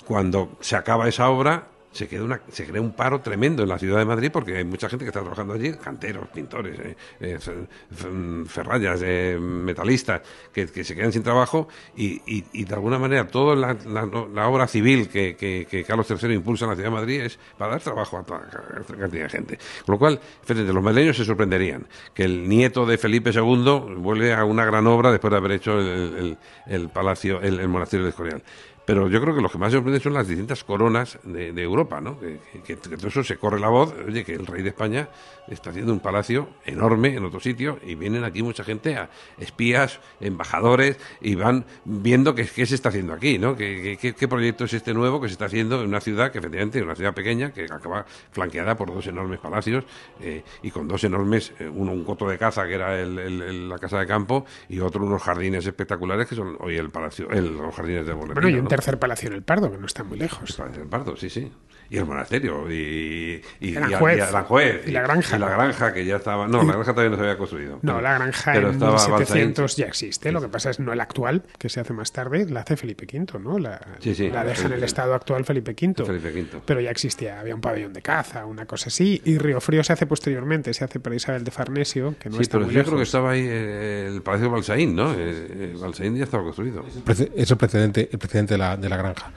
cuando se acaba esa obra, se, crea una, se un paro tremendo en la ciudad de Madrid porque hay mucha gente que está trabajando allí, canteros, pintores, eh, eh, ferrallas, eh, metalistas, que, se quedan sin trabajo y, de alguna manera toda la, obra civil que, que, Carlos III impulsa en la ciudad de Madrid es para dar trabajo a toda cantidad de gente. Con lo cual, frente los madrileños se sorprenderían que el nieto de Felipe II vuelve a una gran obra después de haber hecho el, el, palacio, el monasterio de Escorial. Pero yo creo que lo que más se sorprende son las distintas coronas de, Europa, ¿no? Que, que, todo eso se corre la voz, oye, que el rey de España está haciendo un palacio enorme en otro sitio y vienen aquí mucha gente, a espías, embajadores, y van viendo qué, se está haciendo aquí, ¿no? ¿Qué, qué, proyecto es este nuevo que se está haciendo en una ciudad que efectivamente es una ciudad pequeña que acaba flanqueada por dos enormes palacios eh, y con dos enormes, eh, uno un coto de caza que era la casa de campo y otro unos jardines espectaculares que son hoy el palacio, los jardines de Boletín, tercer Palacio en el Pardo, que no está muy lejos. Palacio en el Pardo, sí, sí y el monasterio y, y, la granja. la granja que ya estaba. No, la granja todavía no se había construido. No, la granja en 1700 ya existe. Lo que pasa es no el actual, que se hace más tarde, la hace Felipe V, ¿no? La, la deja en el estado actual Felipe V, Felipe V. Pero ya existía, había un pabellón de caza, una cosa así. Y Río Frío se hace posteriormente, se hace para Isabel de Farnesio, que no está muy yo creo que estaba ahí eh, el Palacio Balsaín, ¿no? El eh, eh, Balsaín ya estaba construido. Es precedente, el precedente de la, de la granja.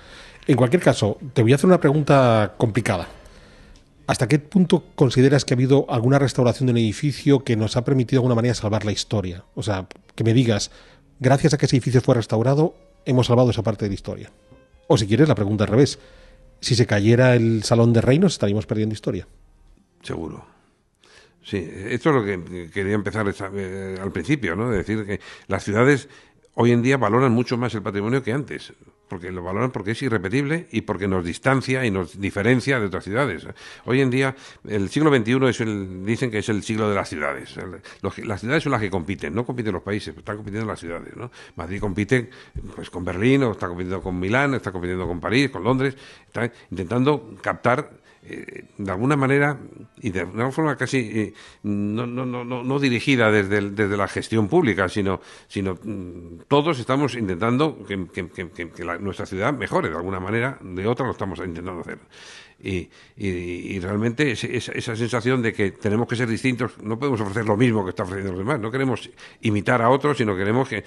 En cualquier caso, te voy a hacer una pregunta complicada. ¿Hasta qué punto consideras que ha habido alguna restauración de un edificio que nos ha permitido de alguna manera salvar la historia? O sea, que me digas, gracias a que ese edificio fue restaurado, hemos salvado esa parte de la historia. O si quieres, la pregunta al revés. Si se cayera el Salón de Reinos, estaríamos perdiendo historia. Seguro. Sí, esto es lo que quería empezar eh, al principio, ¿no? De decir que las ciudades hoy en día valoran mucho más el patrimonio que antes porque lo valoran porque es irrepetible y porque nos distancia y nos diferencia de otras ciudades. Hoy en día, el siglo XXI es dicen que es el siglo de las ciudades. las ciudades son las que compiten, no compiten los países, están compitiendo las ciudades. ¿no? Madrid compite pues, con Berlín, o está compitiendo con Milán, está compitiendo con París, con Londres, está intentando captar eh, de alguna manera y de una forma casi eh, no, no, no, no, dirigida desde, la gestión pública, sino, sino mm, todos estamos intentando que, nuestra ciudad mejore de alguna manera, de otra lo estamos intentando hacer y, y, realmente esa sensación de que tenemos que ser distintos, no podemos ofrecer lo mismo que está ofreciendo los demás, no queremos imitar a otros, sino queremos que,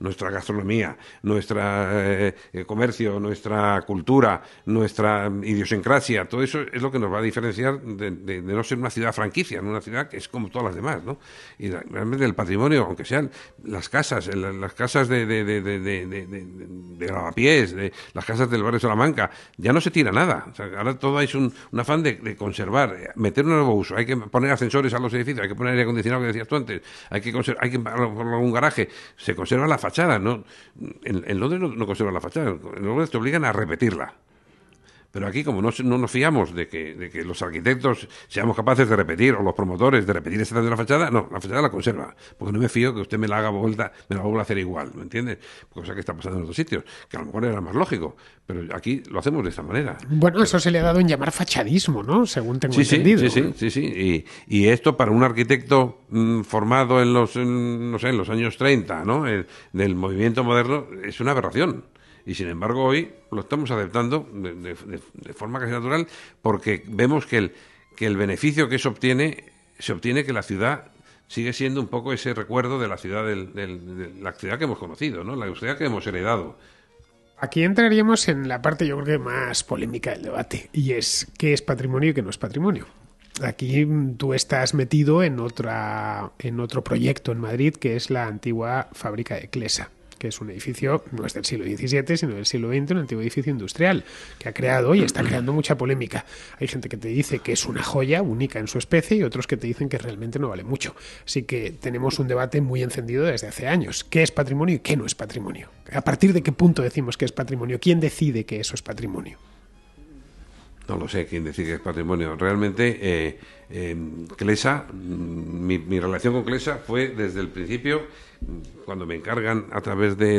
nuestra gastronomía, nuestro eh, eh, comercio, nuestra cultura, nuestra idiosincrasia, todo eso es lo que nos va a diferenciar de, no ser una ciudad franquicia, en una ciudad que es como todas las demás, ¿no? Y realmente el patrimonio, aunque sean las casas, las casas de, de, de, las casas del barrio Salamanca, ya no se tira nada ahora todo es un, afán de, conservar, eh, meter un nuevo uso. Hay que poner ascensores a los edificios, hay que poner aire acondicionado que decías tú antes, hay que hay que un garaje. Se conserva la fachada, ¿no? En, Londres no, no conserva la fachada, en Londres te obligan a repetirla. Pero aquí, como no, nos fiamos de que, los arquitectos seamos capaces de repetir, o los promotores, de repetir esta de la fachada, no, la fachada la conserva. Porque no me fío que usted me la haga vuelta, me la vuelva a hacer igual, ¿me entiendes? Cosa que está pasando en otros sitios, que a lo mejor era más lógico, pero aquí lo hacemos de esta manera. Bueno, eso se le ha dado en llamar fachadismo, ¿no? Según tengo entendido. Sí, sí, sí, sí. Y, esto para un arquitecto mm, formado en los, no sé, en los años 30, ¿no? Eh, del movimiento moderno, es una aberración y sin embargo hoy lo estamos aceptando de, forma casi natural porque vemos que el, que el beneficio que se obtiene, se obtiene que la ciudad sigue siendo un poco ese recuerdo de la ciudad, de la ciudad que hemos conocido, ¿no? la ciudad que hemos heredado. Aquí entraríamos en la parte yo creo que más polémica del debate y es qué es patrimonio y qué no es patrimonio aquí mm, tú estás metido en otra en otro proyecto en Madrid que es la antigua fábrica de Clesa que es un edificio, no es del siglo XVII, sino del siglo XX, un antiguo edificio industrial que ha creado y está creando mucha polémica. Hay gente que te dice que es una joya única en su especie y otros que te dicen que realmente no vale mucho. Así que tenemos un debate muy encendido desde hace años. ¿Qué es patrimonio y qué no es patrimonio? ¿A partir de qué punto decimos que es patrimonio? ¿Quién decide que eso es patrimonio? no lo sé quién decir que es patrimonio. Realmente, eh, em, Clesa, mm, mi, relación con Clesa fue desde el principio, mm, cuando me encargan a través de,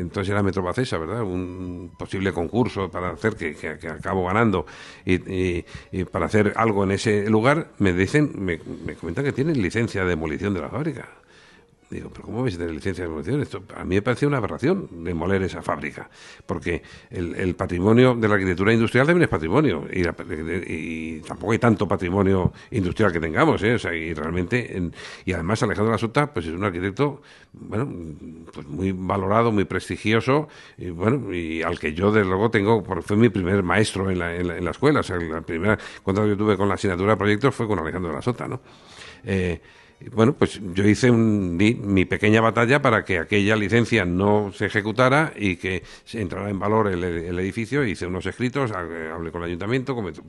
entonces era Metrobacesa, ¿verdad? Un posible concurso para hacer, que, acabo ganando, y, para hacer algo en ese lugar, me dicen, me comentan que tienen licencia de demolición de la fábrica. Digo, pero ¿cómo vais a tener licencia de demolición? Esto a mí me parece una aberración demoler esa fábrica, porque el, patrimonio de la arquitectura industrial también es patrimonio, y, tampoco hay tanto patrimonio industrial que tengamos, ¿eh? o sea, y realmente, y además Alejandro Lasota, pues es un arquitecto, bueno, pues muy valorado, muy prestigioso, y bueno, y al que yo desde luego tengo, porque fue mi primer maestro en la, en la, escuela, o sea, la primera contacto que tuve con la asignatura de proyectos fue con Alejandro Lasota, ¿no? Eh, bueno, pues yo hice mi pequeña batalla para que aquella licencia no se ejecutara y que se entrara en valor el, edificio. Hice unos escritos, eh, hablé con el ayuntamiento, cometí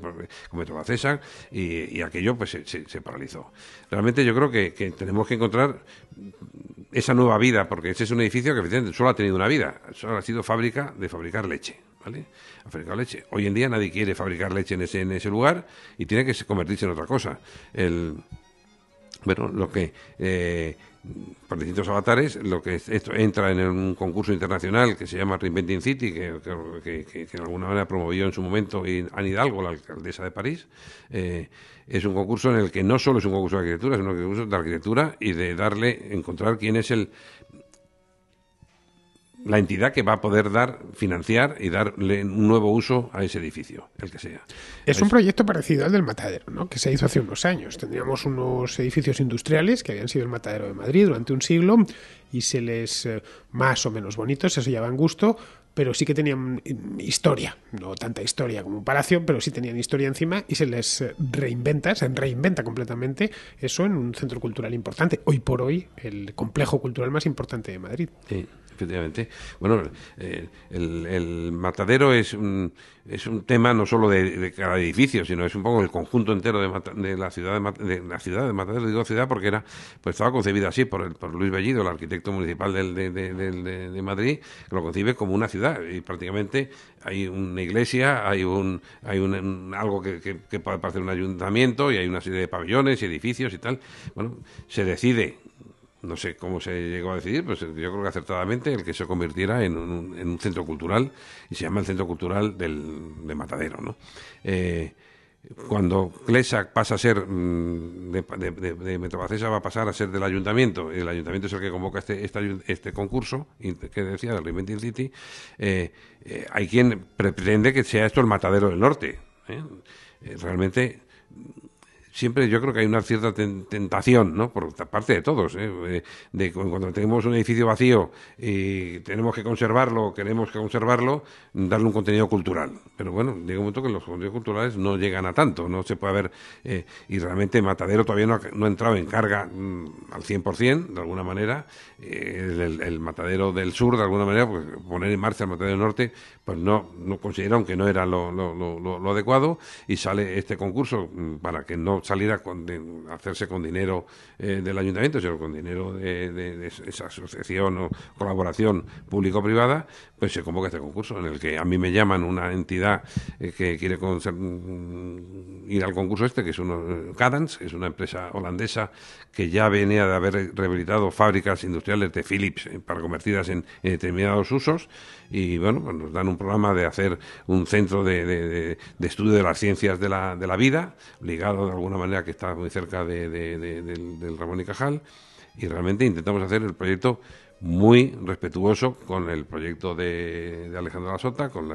la César y, aquello pues se, paralizó. Realmente yo creo que, tenemos que encontrar esa nueva vida, porque ese es un edificio que solo ha tenido una vida, solo ha sido fábrica de fabricar leche. ¿Vale? fabricar leche. Hoy en día nadie quiere fabricar leche en ese, en ese lugar y tiene que convertirse en otra cosa. El, bueno, lo que eh, distintos avatares, lo que esto entra en un concurso internacional que se llama Reinventing City, que, que, alguna manera promovió en su momento Anne Hidalgo, la alcaldesa de París. Eh, es un concurso en el que no solo es un concurso de arquitectura, es un concurso de arquitectura y de darle, encontrar quién es el la entidad que va a poder dar, financiar y darle un nuevo uso a ese edificio, el que sea. Es un proyecto parecido al del Matadero, ¿no? que se hizo hace unos años. Tendríamos unos edificios industriales que habían sido el Matadero de Madrid durante un siglo y se les, eh, más o menos bonitos, eso ya en gusto, pero sí que tenían historia, no tanta historia como un palacio, pero sí tenían historia encima y se les eh, reinventa, se reinventa completamente eso en un centro cultural importante. Hoy por hoy, el complejo cultural más importante de Madrid efectivamente. Bueno, eh, el, matadero es un, es un tema no solo de, cada edificio, sino es un poco el conjunto entero de, la ciudad de, la ciudad de Matadero, digo ciudad porque era pues estaba concebida así por, por Luis Bellido, el arquitecto municipal de, Madrid, que lo concibe como una ciudad y prácticamente hay una iglesia, hay un hay un, algo que, que, que un ayuntamiento y hay una serie de pabellones y edificios y tal. Bueno, se decide no sé cómo se llegó a decidir, pero pues yo creo que acertadamente el que se convirtiera en un, centro cultural y se llama el Centro Cultural del, de Matadero, ¿no? Eh, cuando Clesac pasa a ser mm, de, de, va a pasar a ser del ayuntamiento, y el ayuntamiento es el que convoca este, este, este concurso que decía del Reinventing City, eh, eh, hay quien pretende que sea esto el matadero del norte. realmente siempre yo creo que hay una cierta tentación, ¿no? Por parte de todos, ¿eh? de cuando tenemos un edificio vacío y tenemos que conservarlo, queremos que conservarlo, darle un contenido cultural. Pero bueno, llega un momento que los contenidos culturales no llegan a tanto, no se puede ver, eh, y realmente Matadero todavía no ha, entrado en carga mm, al 100%, de alguna manera, eh, el, Matadero del Sur, de alguna manera, pues poner en marcha el Matadero del Norte, pues no, no consideraron que no era lo, lo, lo, lo adecuado y sale este concurso mm, para que no salir a, hacerse con dinero eh, del ayuntamiento, sino con dinero de, esa asociación o colaboración público-privada, pues se convoca este concurso en el que a mí me llaman una entidad eh, que quiere mm, ir al concurso este, que es uno, eh, Cadence, es una empresa holandesa que ya venía de haber rehabilitado fábricas industriales de Philips para convertidas en determinados usos y bueno, pues nos dan un programa de hacer un centro de, estudio de las ciencias de la, de la, vida, ligado de alguna manera que está muy cerca del Ramón y Cajal, y realmente intentamos hacer el proyecto muy respetuoso con el proyecto de, de Alejandro La con,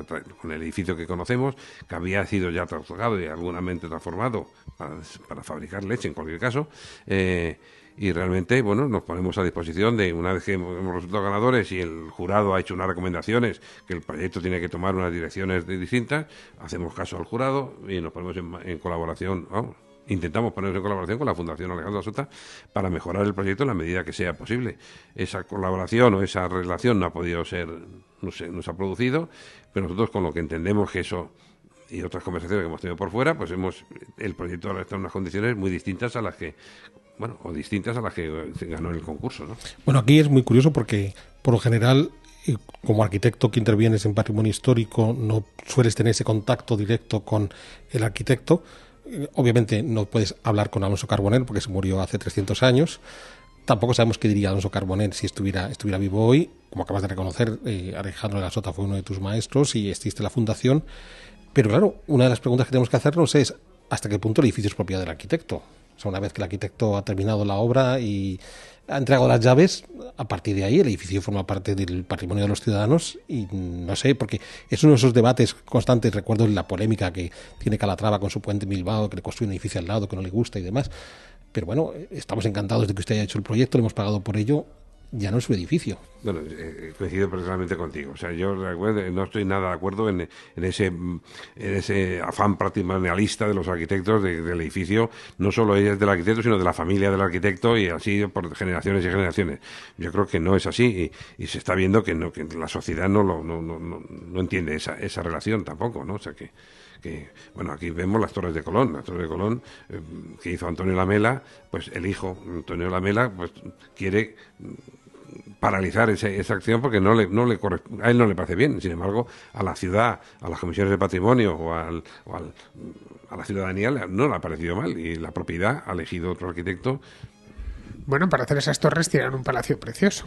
el edificio que conocemos, que había sido ya trasladado y mente transformado para, fabricar leche en cualquier caso. Eh, y realmente, bueno, nos ponemos a disposición de una vez que hemos resultado ganadores y el jurado ha hecho unas recomendaciones que el proyecto tiene que tomar unas direcciones distintas, hacemos caso al jurado y nos ponemos en, colaboración, vamos, intentamos ponernos en colaboración con la Fundación Alejandro Sota para mejorar el proyecto en la medida que sea posible. Esa colaboración o esa relación no ha podido ser, no se, nos ha producido, pero nosotros con lo que entendemos que eso y otras conversaciones que hemos tenido por fuera, pues hemos el proyecto ahora está en unas condiciones muy distintas a las que bueno, o distintas a las que ganó el concurso, ¿no? Bueno, aquí es muy curioso porque por lo general como arquitecto que intervienes en patrimonio histórico no sueles tener ese contacto directo con el arquitecto, obviamente no puedes hablar con Alonso Carbonell porque se murió hace 300 años. Tampoco sabemos qué diría Alonso Carbonell si estuviera, estuviera vivo hoy. Como acabas de reconocer, eh, Alejandro de la Sota fue uno de tus maestros y existe la fundación. Pero claro, una de las preguntas que tenemos que hacernos es hasta qué punto el edificio es propiedad del arquitecto. sea, una vez que el arquitecto ha terminado la obra y, ha entregado las llaves, a partir de ahí el edificio forma parte del patrimonio de los ciudadanos y no sé, porque es uno de esos debates constantes, recuerdo la polémica que tiene Calatrava con su puente milbao, Bilbao, que le construye un edificio al lado que no le gusta y demás. Pero bueno, estamos encantados de que usted haya hecho el proyecto, le hemos pagado por ello, ya no es su edificio. Bueno, eh, eh, coincido personalmente contigo. O sea, yo no estoy nada de acuerdo en, ese, ese afán patrimonialista de los arquitectos del edificio. No solo es del arquitecto, sino de la familia del arquitecto y así por generaciones y generaciones. Yo creo que no es así y, se está viendo que, la sociedad no, lo, no, entiende esa, relación tampoco, ¿no? O sea que bueno aquí vemos las torres de Colón las torres de Colón eh, que hizo Antonio Lamela pues el hijo Antonio Lamela pues quiere paralizar esa acción porque no le, no le a él no le parece bien. Sin embargo, a la ciudad, a las comisiones de patrimonio o, a la ciudadanía no le ha parecido mal y la propiedad ha elegido otro arquitecto. Bueno, para hacer esas torres tiran un palacio precioso.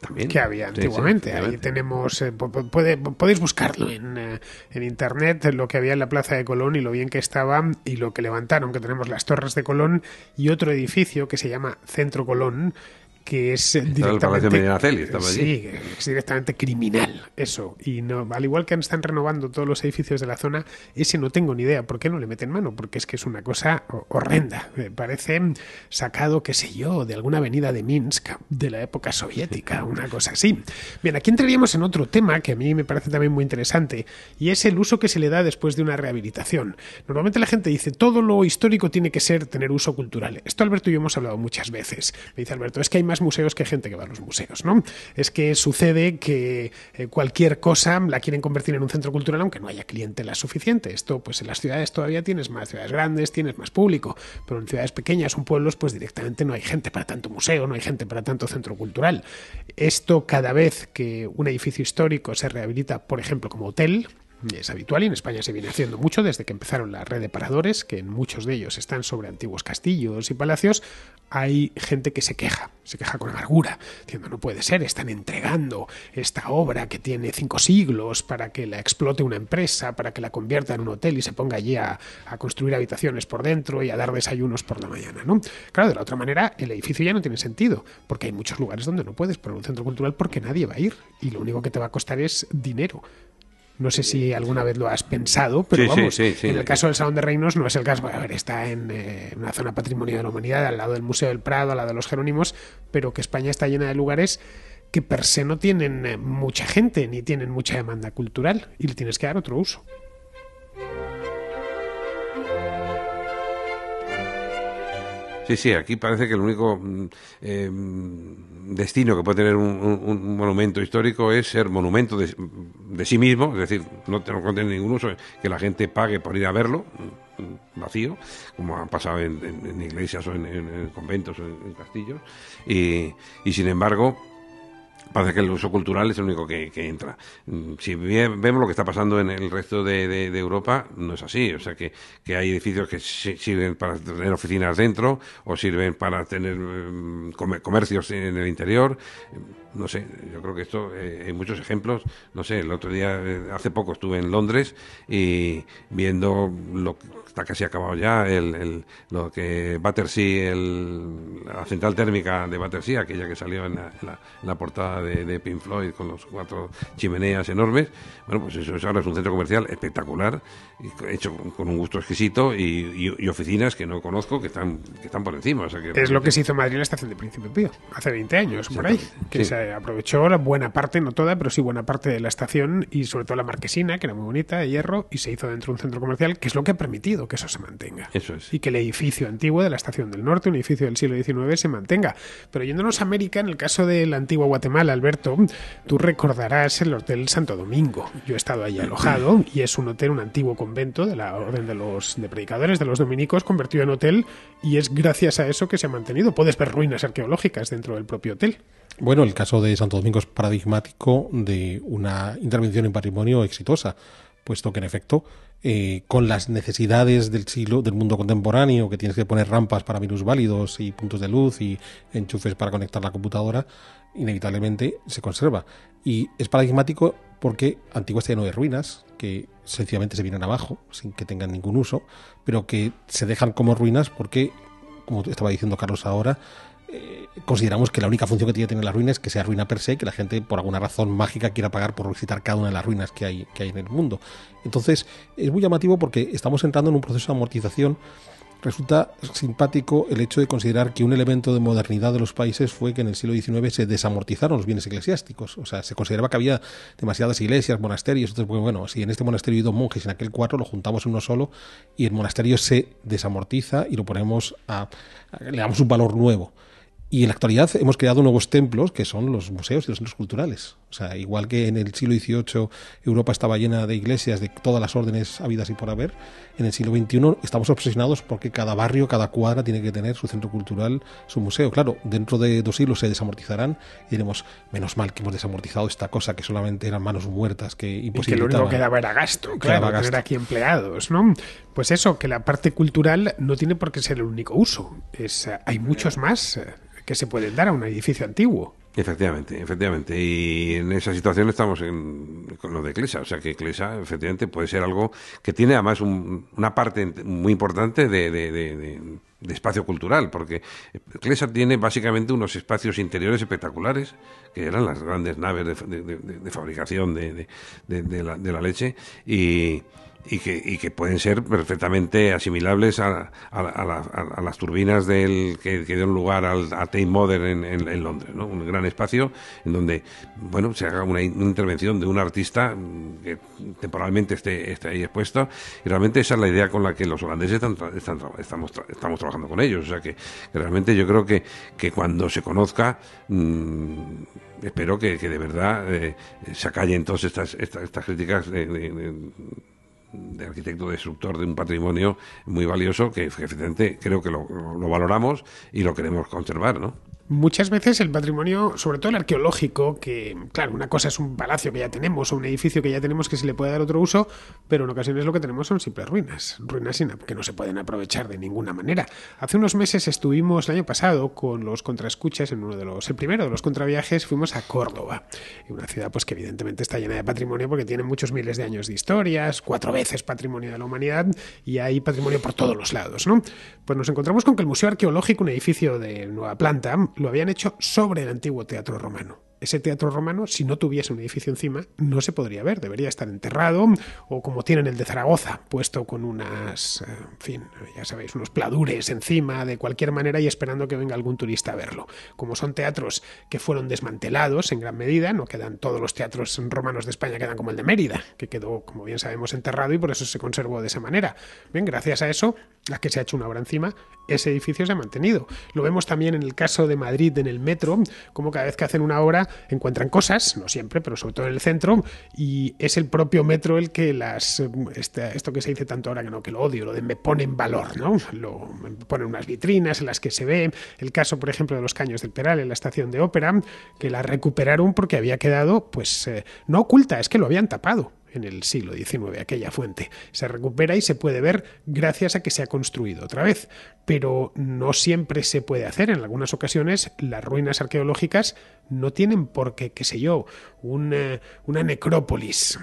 También. que había antiguamente. tenemos, eh, podéis buscarlo en, eh, en, internet, lo que había en la Plaza de Colón y lo bien que estaba y lo que levantaron, que tenemos las Torres de Colón y otro edificio que se llama Centro Colón, que es directamente sí, es directamente criminal eso y no al igual que están renovando todos los edificios de la zona ese no tengo ni idea por qué no le meten mano porque es que es una cosa horrenda me parece sacado qué sé yo de alguna avenida de Minsk de la época soviética una cosa así bien aquí entraríamos en otro tema que a mí me parece también muy interesante y es el uso que se le da después de una rehabilitación normalmente la gente dice todo lo histórico tiene que ser tener uso cultural esto Alberto y yo hemos hablado muchas veces me dice Alberto es que hay más museos que gente que va a los museos, ¿no? Es que sucede que eh, cualquier cosa la quieren convertir en un centro cultural aunque no haya clientela suficiente. Esto, pues en las ciudades todavía tienes más ciudades grandes, tienes más público, pero en ciudades pequeñas o pueblos, pues directamente no hay gente para tanto museo, no hay gente para tanto centro cultural. Esto cada vez que un edificio histórico se rehabilita, por ejemplo, como hotel, es habitual y en España se viene haciendo mucho desde que empezaron las red de paradores, que en muchos de ellos están sobre antiguos castillos y palacios. Hay gente que se queja, se queja con amargura, diciendo no puede ser, están entregando esta obra que tiene cinco siglos para que la explote una empresa, para que la convierta en un hotel y se ponga allí a, construir habitaciones por dentro y a dar desayunos por la mañana. ¿no? Claro, de la otra manera el edificio ya no tiene sentido, porque hay muchos lugares donde no puedes poner un centro cultural porque nadie va a ir y lo único que te va a costar es dinero no sé si alguna vez lo has pensado, pero vamos, en el caso del Salón de Reinos no es el caso. A ver, está eh, en una zona patrimonio de la humanidad, al lado del Museo del Prado, al lado de los Jerónimos, pero que España está llena de lugares que per se no tienen eh, mucha gente ni tienen mucha demanda cultural y le tienes que dar otro uso. Sí, sí, aquí parece que el único mm, eh, destino que puede tener un, monumento histórico es ser monumento de, sí mismo, es decir, no tener ningún uso, que la gente pague por ir a verlo, mm, vacío, como ha pasado en, iglesias o en, conventos o en, castillos, y sin embargo parece que el uso cultural es el único que, entra. Mm, si bien vemos lo que está pasando en el resto de, Europa, no es así. O sea, que, que, hay edificios que sirven para tener oficinas dentro o sirven para tener mm, comercios en el interior. No sé, yo creo que esto, eh, hay muchos ejemplos. No sé, el otro día, eh, hace poco estuve en Londres y viendo lo que se ha acabado ya el, lo que Battersea, el, la central térmica de Battersea, aquella que salió en la, portada de, Pink Floyd con los cuatro chimeneas enormes. Bueno, pues eso, ahora es un centro comercial espectacular, hecho con un gusto exquisito y, oficinas que no conozco que están, que están por encima. es lo que se hizo en Madrid en la estación de Príncipe Pío, hace 20 años, por ahí, que se aprovechó la buena parte, no toda, pero sí buena parte de la estación y sobre todo la marquesina, que era muy bonita, de hierro, y se hizo dentro de un centro comercial, que es lo que ha permitido que eso se mantenga. Eso es. Y que el edificio antiguo de la Estación del Norte, un edificio del siglo XIX, se mantenga. Pero yéndonos a América, en el caso de la antigua Guatemala, Alberto, tú recordarás el Hotel Santo Domingo. Yo he estado ahí alojado y es un hotel, un antiguo convento de la Orden de los de Predicadores, de los Dominicos, convertido en hotel y es gracias a eso que se ha mantenido. Puedes ver ruinas arqueológicas dentro del propio hotel. Bueno, el caso de Santo Domingo es paradigmático de una intervención en patrimonio exitosa puesto que en efecto, eh, con las necesidades del siglo, del mundo contemporáneo, que tienes que poner rampas para válidos y puntos de luz y enchufes para conectar la computadora, inevitablemente se conserva. Y es paradigmático porque Antigua está lleno de ruinas que sencillamente se vienen abajo sin que tengan ningún uso, pero que se dejan como ruinas porque, como estaba diciendo Carlos ahora, eh, consideramos que la única función que tiene que tener las ruinas es que sea ruina per se, que la gente por alguna razón mágica quiera pagar por visitar cada una de las ruinas que hay, que hay en el mundo. Entonces, es muy llamativo porque estamos entrando en un proceso de amortización. Resulta simpático el hecho de considerar que un elemento de modernidad de los países fue que en el siglo XIX se desamortizaron los bienes eclesiásticos. O sea, se consideraba que había demasiadas iglesias, monasterios. Entonces, pues bueno, si en este monasterio hay dos monjes y en aquel cuatro, lo juntamos en uno solo y el monasterio se desamortiza y lo ponemos a le damos un valor nuevo. Y en la actualidad hemos creado nuevos templos que son los museos y los centros culturales. O sea, igual que en el siglo XVIII Europa estaba llena de iglesias de todas las órdenes habidas y por haber, en el siglo XXI estamos obsesionados porque cada barrio, cada cuadra tiene que tener su centro cultural, su museo. Claro, dentro de dos siglos se desamortizarán y diremos, menos mal que hemos desamortizado esta cosa que solamente eran manos muertas que Y que lo único que daba era gasto, claro, tener aquí empleados, ¿no? Pues eso, que la parte cultural no tiene por qué ser el único uso. Eh, hay muchos más eh, que se pueden dar a un edificio antiguo. Efectivamente, efectivamente. Y en esa situación estamos con lo de Clesa. O sea que Clesa, efectivamente, puede ser algo que tiene además una parte muy importante de, espacio cultural, porque Clesa tiene básicamente unos espacios interiores espectaculares, que eran las grandes naves de, fabricación de la leche, y y que, pueden ser perfectamente asimilables a, las turbinas del que, que dieron lugar al, a Tate Modern en, Londres, ¿no? Un gran espacio en donde, bueno, se haga una, intervención de un artista mm, que temporalmente esté, ahí expuesto y realmente esa es la idea con la que los holandeses están, estamos, trabajando con ellos, o sea que, realmente yo creo que, que cuando se conozca mm, espero que, de verdad eh, se acallen entonces estas, estas, críticas de arquitecto destructor de un patrimonio muy valioso que, efectivamente creo que lo, lo valoramos y lo queremos conservar, ¿no? Muchas veces el patrimonio, sobre todo el arqueológico, que claro, una cosa es un palacio que ya tenemos o un edificio que ya tenemos que se le puede dar otro uso, pero en ocasiones lo que tenemos son simples ruinas, ruinas que no se pueden aprovechar de ninguna manera. Hace unos meses estuvimos el año pasado con los contraescuchas en uno de los, el primero de los contraviajes fuimos a Córdoba, una ciudad pues que evidentemente está llena de patrimonio porque tiene muchos miles de años de historias, cuatro veces patrimonio de la humanidad y hay patrimonio por todos los lados, ¿no? Pues nos encontramos con que el Museo Arqueológico, un edificio de nueva planta, lo habían hecho sobre el antiguo teatro romano. Ese teatro romano, si no tuviese un edificio encima, no se podría ver, debería estar enterrado o como tienen el de Zaragoza, puesto con unas, eh, en fin, ya sabéis, unos pladures encima, de cualquier manera y esperando que venga algún turista a verlo. Como son teatros que fueron desmantelados en gran medida, no quedan todos los teatros romanos de España, quedan como el de Mérida, que quedó, como bien sabemos, enterrado y por eso se conservó de esa manera. Bien, gracias a eso, la que se ha hecho una obra encima, ese edificio se ha mantenido. Lo vemos también en el caso de Madrid, en el metro, como cada vez que hacen una hora encuentran cosas, no siempre, pero sobre todo en el centro, y es el propio metro el que las. Este, esto que se dice tanto ahora que no, que lo odio, lo de me ponen valor, ¿no? Lo, me ponen unas vitrinas en las que se ve. El caso, por ejemplo, de los caños del Peral en la estación de ópera, que la recuperaron porque había quedado, pues, eh, no oculta, es que lo habían tapado en el siglo XIX, aquella fuente. Se recupera y se puede ver gracias a que se ha construido otra vez, pero no siempre se puede hacer. En algunas ocasiones las ruinas arqueológicas no tienen por qué, qué sé yo, eh, una, necrópolis,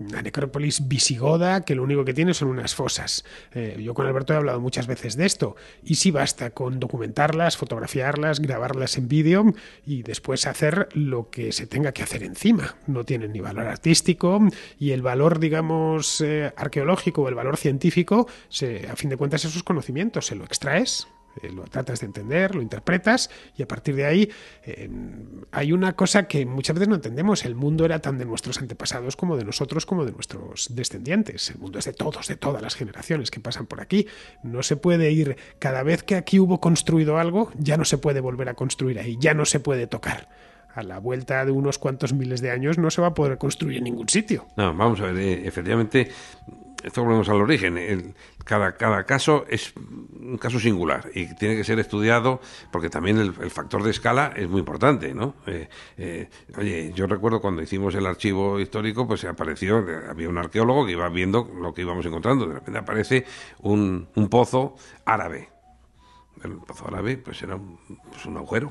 una necrópolis visigoda que lo único que tiene son unas fosas. Eh, yo con Alberto he hablado muchas veces de esto y si basta con documentarlas, fotografiarlas, grabarlas en vídeo y después hacer lo que se tenga que hacer encima. No tienen ni valor artístico y el valor, digamos, eh, arqueológico o el valor científico, a fin de cuentas, esos conocimientos se lo extraes eh, lo tratas de entender, lo interpretas y a partir de ahí em, hay una cosa que muchas veces no entendemos, el mundo era tan de nuestros antepasados como de nosotros, como de nuestros descendientes, el mundo es de todos, de todas las generaciones que pasan por aquí, no se puede ir, cada vez que aquí hubo construido algo, ya no se puede volver a construir ahí, ya no se puede tocar a la vuelta de unos cuantos miles de años no se va a poder construir en ningún sitio. No, vamos a ver, eh, efectivamente, esto volvemos al origen. cada, cada caso es un caso singular y tiene que ser estudiado porque también el, factor de escala es muy importante, ¿no? Eh, eh, oye, yo recuerdo cuando hicimos el archivo histórico, pues se apareció, había un arqueólogo que iba viendo lo que íbamos encontrando. De repente aparece un pozo árabe el Pozo Árabe pues era un, pues agujero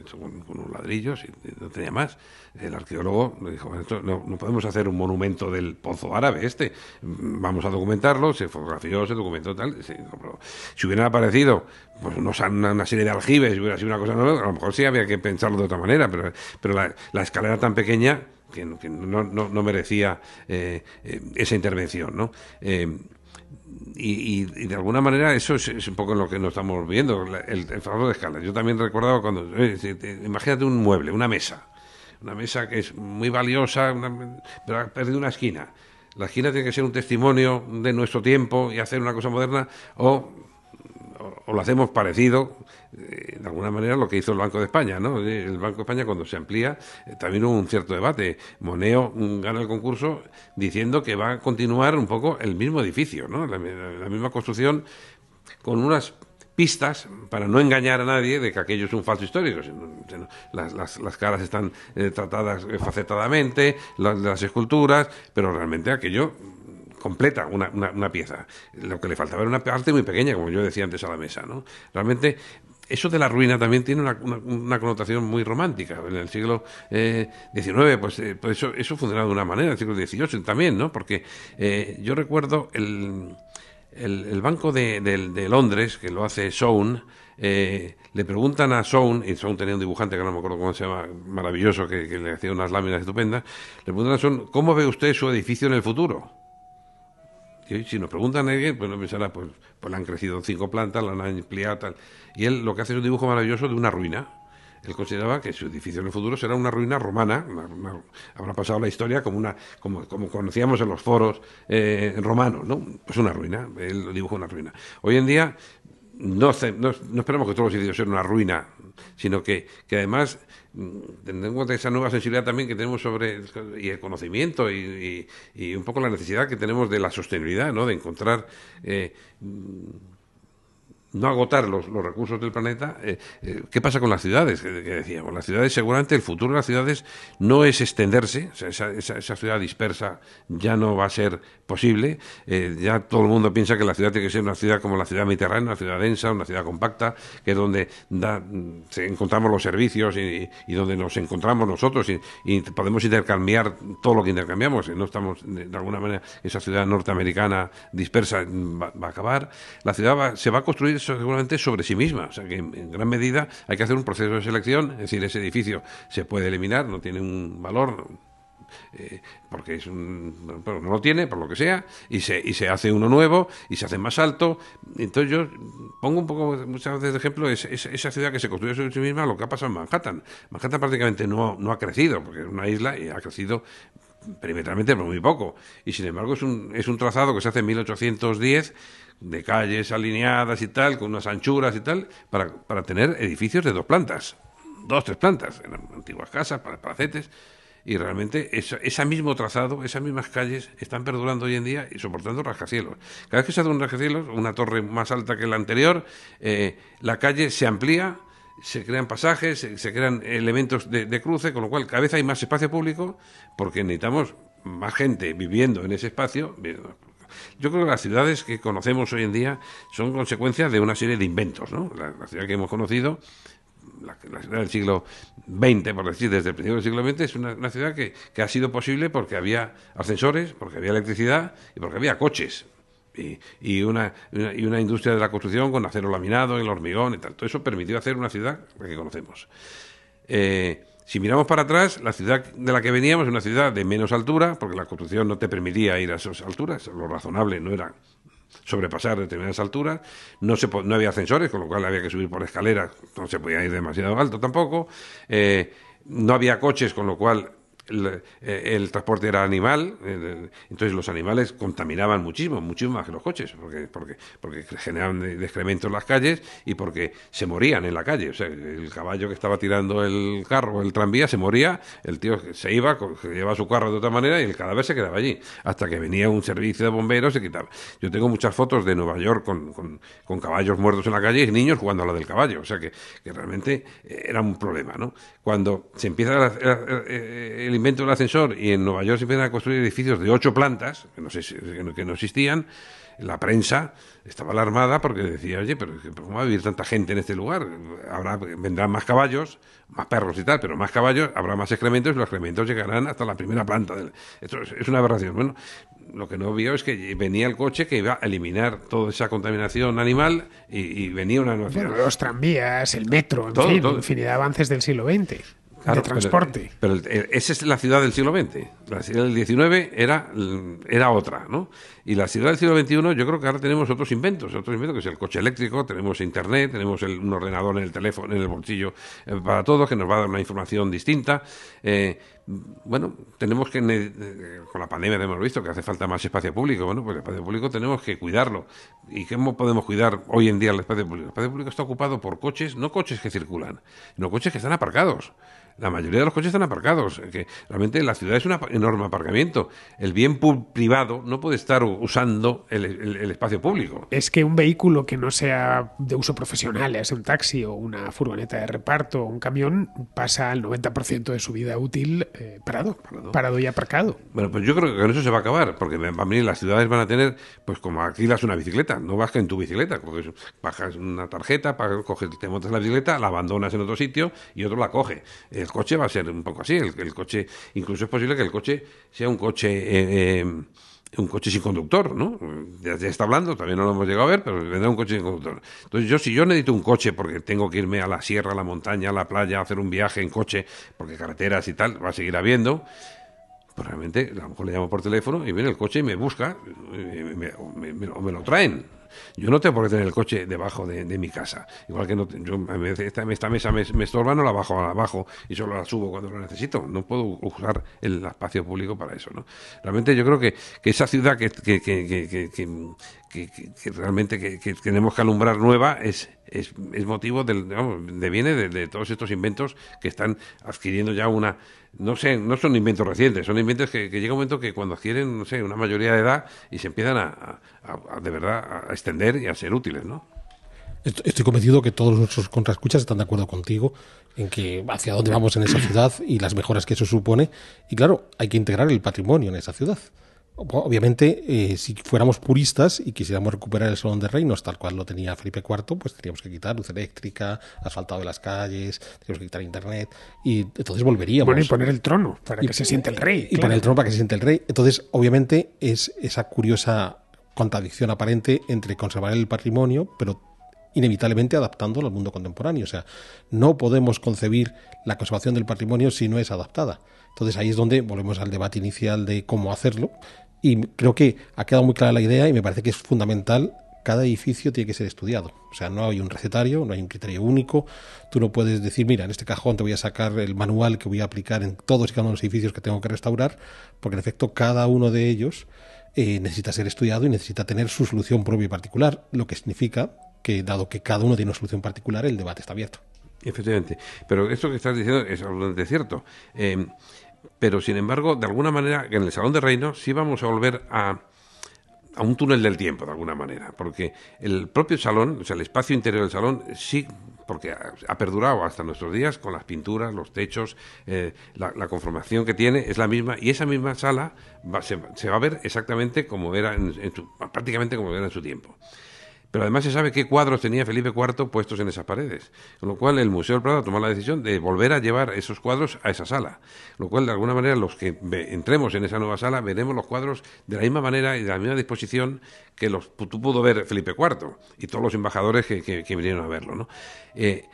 hecho con, unos ladrillos y no tenía más. El arqueólogo le dijo, no, no podemos hacer un monumento del Pozo Árabe este, vamos a documentarlo, se fotografió, se documentó tal. si hubiera aparecido pues una, serie de aljibes, ...si hubiera sido una cosa nueva, a lo mejor sí había que pensarlo de otra manera, pero, pero la, escalera tan pequeña que, no, merecía eh, eh, esa intervención. ¿no? Eh, y, de alguna manera eso es, un poco lo que nos estamos viendo, el, el favor de escala. Yo también recordaba cuando, eh, imagínate un mueble, una mesa, una mesa que es muy valiosa, pero ha perdido una esquina. La esquina tiene que ser un testimonio de nuestro tiempo y hacer una cosa moderna o lo hacemos parecido eh, de alguna manera lo que hizo el Banco de España, ¿no? Eh, el Banco de España cuando se amplía eh, también hubo un cierto debate. Moneo mm, gana el concurso diciendo que va a continuar un poco el mismo edificio, ¿no? La, misma construcción con unas pistas para no engañar a nadie de que aquello es un falso histórico. Las, caras están tratadas facetadamente, las, esculturas, pero realmente aquello completa una, pieza. Lo que le faltaba era una parte muy pequeña, como yo decía antes a la mesa, ¿no? Realmente eso de la ruina también tiene una, connotación muy romántica. En el siglo XIX, eh, pues, eh, pues, eso, eso, funcionaba de una manera, en el siglo XVIII también, ¿no? Porque eh, yo recuerdo el, el, Banco de, Londres, que lo hace Soane, le preguntan a Soun, y Soun tenía un dibujante que no me acuerdo cómo se llama, maravilloso, que, le hacía unas láminas estupendas, le preguntan a Soun, ¿cómo ve usted su edificio en el futuro? Y si nos preguntan a alguien, pues no pensará, pues, pues le han crecido cinco plantas, la han ampliado, tal. Y él lo que hace es un dibujo maravilloso de una ruina. Él consideraba que su edificio en el futuro será una ruina romana, habrá pasado la historia como una, como, como conocíamos en los foros eh, romanos, ¿no? Pues una ruina, él dibujó una ruina. Hoy en día no, no esperamos que todos los edificios sean una ruina sino que, que además mm, tenemos esa nueva sensibilidad también que tenemos sobre y el conocimiento y, y, un poco la necesidad que tenemos de la sostenibilidad, ¿no? de encontrar eh, no agotar los, los recursos del planeta, eh, eh, ¿qué pasa con las ciudades? Que, decíamos, las ciudades seguramente el futuro de las ciudades no es extenderse, esa, esa, ciudad dispersa ya no va a ser posible, eh, ya todo el mundo piensa que la ciudad tiene que ser una ciudad como la ciudad mediterránea, una ciudad densa, una ciudad compacta, que es donde da, encontramos los servicios y, y, donde nos encontramos nosotros y, podemos intercambiar todo lo que intercambiamos, no estamos de alguna manera, esa ciudad norteamericana dispersa va, a acabar, la ciudad se va a construir seguramente sobre sí misma. O sea que en gran medida hay que hacer un proceso de selección, es decir, ese edificio se puede eliminar, no tiene un valor, eh, porque es un, no lo tiene, por lo que sea, y se, y se hace uno nuevo y se hace más alto. Entonces yo pongo un poco, muchas veces de ejemplo, esa ciudad que se construye sobre sí misma, lo que ha pasado en Manhattan. Manhattan prácticamente no, ha crecido, porque es una isla y ha crecido perimetralmente pero muy poco. Y sin embargo es un, es un trazado que se hace en 1810 de calles alineadas y tal, con unas anchuras y tal, para, tener edificios de dos plantas, dos, tres plantas, en antiguas casas, para palacetes. Y realmente ese mismo trazado, esas mismas calles están perdurando hoy en día y soportando rascacielos. Cada vez que se hace un rascacielos, una torre más alta que la anterior, eh, la calle se amplía, se crean pasajes, se, crean elementos de, de, cruce, con lo cual cada vez hay más espacio público porque necesitamos más gente viviendo en ese espacio, yo creo que las ciudades que conocemos hoy en día son consecuencia de una serie de inventos, ¿no? La, ciudad que hemos conocido, la, ciudad del siglo XX, por decir, desde el principio del siglo XX, es una, ciudad que, ha sido posible porque había ascensores, porque había electricidad y porque había coches. Y, una, y una industria de la construcción con acero laminado, el hormigón y tal. Todo eso permitió hacer una ciudad que conocemos. Eh, si miramos para atrás, la ciudad de la que veníamos es una ciudad de menos altura, porque la construcción no te permitía ir a esas alturas, lo razonable no era sobrepasar determinadas alturas, no, se, había ascensores, con lo cual había que subir por escaleras, no se podía ir demasiado alto tampoco, eh, no había coches, con lo cual eh, el, transporte era animal, eh, entonces los animales contaminaban muchísimo, muchísimo más que los coches, porque, porque, porque generaban excrementos en las calles y porque se morían en la calle. O sea, el caballo que estaba tirando el carro, el tranvía, se moría, el tío se iba, se llevaba su carro de otra manera y el cadáver se quedaba allí, hasta que venía un servicio de bomberos y quitaba. Yo tengo muchas fotos de Nueva York con, caballos muertos en la calle y niños jugando a la del caballo, o sea que, realmente era un problema. ¿no? Cuando se empieza eh, el invento del ascensor y en Nueva York se empiezan a construir edificios de ocho plantas, que no, existían, la prensa estaba alarmada porque decía, oye, pero ¿cómo va a vivir tanta gente en este lugar? vendrán más caballos, más perros y tal, pero más caballos, habrá más excrementos y los excrementos llegarán hasta la primera planta. Esto es, una aberración. Bueno, lo que no vio es que venía el coche que iba a eliminar toda esa contaminación animal y, venía una nueva Los tranvías, el metro, infinidad de avances del siglo XX de transporte. Pero, eh, esa es la ciudad del siglo XX. La ciudad del XIX era, mm, era otra, ¿no? Y la ciudad del siglo XXI, yo creo que ahora tenemos otros inventos, otros inventos que es el coche eléctrico, tenemos internet, tenemos un ordenador en el teléfono, en el bolsillo eh, para todos, que nos va a dar una información distinta. Eh, bueno, tenemos que, con la pandemia hemos visto que hace falta más espacio público, bueno, pues el espacio público tenemos que cuidarlo. ¿Y cómo podemos cuidar hoy en día el espacio público? El espacio público está ocupado por coches, no coches que circulan, sino coches que están aparcados. La mayoría de los coches están aparcados. Que realmente la ciudad es un enorme aparcamiento. El bien privado no puede estar usando el, espacio público. Es que un vehículo que no sea de uso profesional, sea un taxi o una furgoneta de reparto o un camión, pasa el 90% de su vida útil eh, parado, parado, y aparcado. Bueno, pues yo creo que con eso se va a acabar, porque las ciudades van a tener, pues como alquilas una bicicleta, no vas en tu bicicleta, coges bajas una tarjeta, coges, te montas la bicicleta, la abandonas en otro sitio y otro la coge. Eh, el coche va a ser un poco así. El, coche, incluso es posible que el coche sea un coche. Eh, eh, un coche sin conductor, ¿no? Ya está hablando, también no lo hemos llegado a ver, pero vendrá un coche sin conductor. Entonces, yo si yo necesito un coche porque tengo que irme a la sierra, a la montaña, a la playa, a hacer un viaje en coche, porque carreteras y tal, va a seguir habiendo, pues realmente a lo mejor le llamo por teléfono y viene el coche y me busca, eh, o me, lo traen. Yo no tengo por qué tener el coche debajo de, mi casa. Igual que no, esta, mesa me, estorba, no la bajo abajo y solo la subo cuando lo necesito. No puedo usar el espacio público para eso. ¿no? Realmente yo creo que, esa ciudad que que, realmente que, tenemos que alumbrar nueva es, es, motivo del, de viene de, todos estos inventos que están adquiriendo ya una no sé no son inventos recientes son inventos que, llega un momento que cuando adquieren no sé una mayoría de edad y se empiezan a, de verdad a extender y a ser útiles no Estoy convencido que todos nuestros contraescuchas están de acuerdo contigo en que hacia dónde vamos en esa ciudad y las mejoras que eso supone. Y claro, hay que integrar el patrimonio en esa ciudad. Obviamente, eh, si fuéramos puristas y quisiéramos recuperar el Salón de Reinos tal cual lo tenía Felipe IV, pues tendríamos que quitar luz eléctrica, asfaltado de las calles, tendríamos que quitar internet y entonces volveríamos. Bueno, y poner el trono para que se siente el rey. Y poner el trono para que se siente el rey. Entonces, obviamente, es esa curiosa contradicción aparente entre conservar el patrimonio, pero inevitablemente adaptándolo al mundo contemporáneo. O sea, no podemos concebir la conservación del patrimonio si no es adaptada. Entonces ahí es donde volvemos al debate inicial de cómo hacerlo y creo que ha quedado muy clara la idea y me parece que es fundamental. Cada edificio tiene que ser estudiado. O sea, no hay un recetario, no hay un criterio único. Tú no puedes decir, mira, en este cajón te voy a sacar el manual que voy a aplicar en todos y cada uno de los edificios que tengo que restaurar, porque en efecto cada uno de ellos eh, necesita ser estudiado y necesita tener su solución propia y particular, lo que significa que dado que cada uno tiene una solución particular, el debate está abierto. Efectivamente. Pero esto que estás diciendo es absolutamente cierto. Eh, pero sin embargo, de alguna manera, en el Salón de Reino sí vamos a volver a, a un túnel del tiempo, de alguna manera, porque el propio salón, o sea, el espacio interior del salón, sí, porque ha, perdurado hasta nuestros días con las pinturas, los techos, eh, la, conformación que tiene es la misma, y esa misma sala se, va a ver exactamente como era, prácticamente como era en su tiempo. Pero además se sabe qué cuadros tenía Felipe IV puestos en esas paredes. Con lo cual el Museo del Prado tomó la decisión de volver a llevar esos cuadros a esa sala. Con lo cual, de alguna manera, los que entremos en esa nueva sala veremos los cuadros de la misma manera y de la misma disposición que los pudo ver Felipe IV y todos los embajadores que, vinieron a verlo. Eh,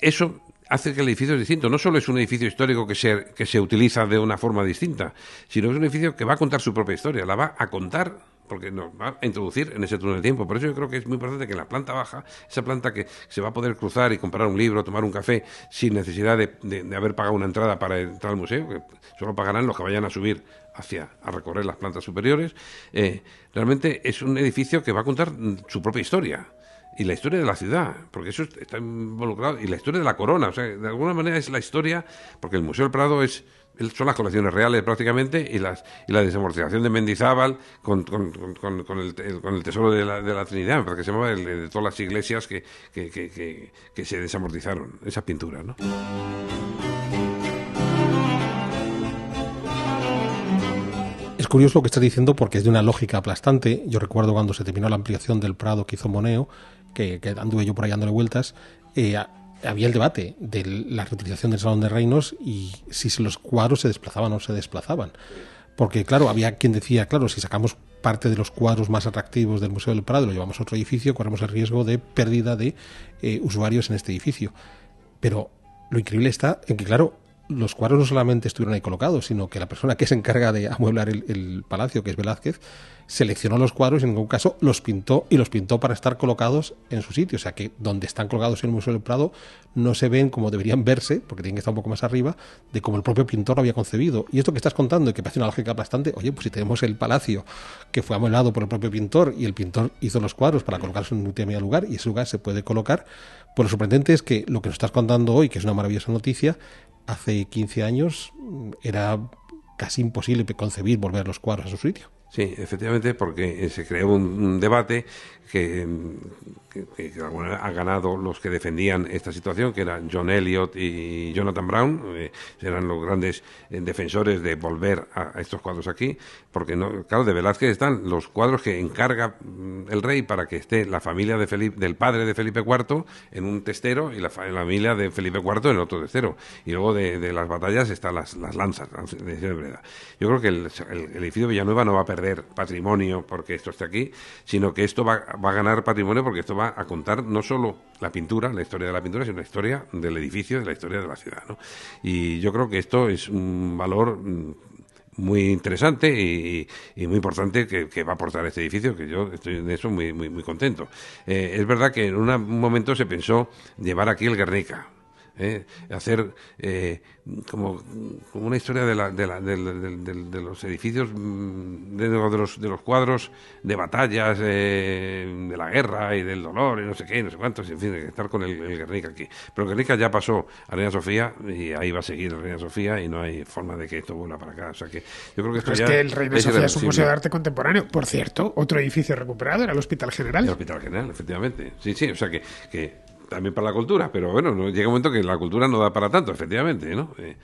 eso hace que el edificio es distinto. No solo es un edificio histórico que se, que se utiliza de una forma distinta, sino es un edificio que va a contar su propia historia, la va a contar porque nos va a introducir en ese túnel de tiempo. Por eso yo creo que es muy importante que en la planta baja, esa planta que se va a poder cruzar y comprar un libro, tomar un café, sin necesidad de, haber pagado una entrada para entrar al museo, que solo pagarán los que vayan a subir hacia a recorrer las plantas superiores, eh, realmente es un edificio que va a contar su propia historia y la historia de la ciudad, porque eso está involucrado, y la historia de la corona, o sea, de alguna manera es la historia, porque el Museo del Prado es son las colecciones reales prácticamente y, las, y la desamortización de Mendizábal con, el, tesoro de la, de la Trinidad, porque se llamaba de todas las iglesias que, que, se desamortizaron, esas pinturas. Es curioso lo que estás diciendo porque es de una lógica aplastante. Yo recuerdo cuando se terminó la ampliación del Prado que hizo Moneo, que, anduve yo por ahí dándole vueltas, eh, había el debate de la reutilización del Salón de Reinos y si los cuadros se desplazaban o no se desplazaban. Porque, claro, había quien decía, claro, si sacamos parte de los cuadros más atractivos del Museo del Prado y lo llevamos a otro edificio, corremos el riesgo de pérdida de eh, usuarios en este edificio. Pero lo increíble está en que, claro, los cuadros no solamente estuvieron ahí colocados, sino que la persona que se encarga de amueblar el palacio, que es Velázquez, seleccionó los cuadros y en ningún caso los pintó y los pintó para estar colocados en su sitio. O sea que donde están colocados en el Museo del Prado no se ven como deberían verse, porque tienen que estar un poco más arriba, de como el propio pintor lo había concebido. Y esto que estás contando, y que parece una lógica bastante, oye, pues si tenemos el palacio que fue amueblado por el propio pintor y el pintor hizo los cuadros para colocarse en un determinado lugar y ese lugar se puede colocar, pues lo sorprendente es que lo que nos estás contando hoy, que es una maravillosa noticia, hace 15 años era casi imposible concebir volver los cuadros a su sitio. Sí, efectivamente, porque eh, se creó un, un debate que mm, que, que ha ganado los que defendían esta situación, que eran John Elliot y Jonathan Brown, eh, eran los grandes eh, defensores de volver a, estos cuadros aquí, porque no, claro, de Velázquez están los cuadros que encarga mm, el rey para que esté la familia de Felipe, del padre de Felipe IV en un testero y la, familia de Felipe IV en otro testero. Y luego de, las batallas están las, lanzas de verdad Yo creo que el, el, de edificio Villanueva no va a perder patrimonio porque esto esté aquí, sino que esto va, va a ganar patrimonio porque esto va a contar no solo la pintura, la historia de la pintura, sino la historia del edificio, de la historia de la ciudad. Y yo creo que esto es un valor mm, muy interesante y, muy importante que, va a aportar este edificio, que yo estoy en eso muy, muy, contento. Eh, es verdad que en un momento se pensó llevar aquí el Guernica, ¿eh? hacer eh, como, como, una historia de, la, de, los edificios, mm, los, de, los, cuadros de batallas, eh, de la guerra y del dolor y no sé qué, no sé cuántos, en fin, estar con el, Guernica aquí. Pero Guernica ya pasó a Reina Sofía y ahí va a seguir Reina Sofía y no hay forma de que esto vuelva para acá. que yo creo es que el Reina Sofía es un museo de arte contemporáneo. Por cierto, otro edificio recuperado era el Hospital General. El Hospital General, efectivamente. Sí, sí, o sea que, que también para la cultura, pero bueno, llega un momento que la cultura no da para tanto, efectivamente, ¿no? Eh,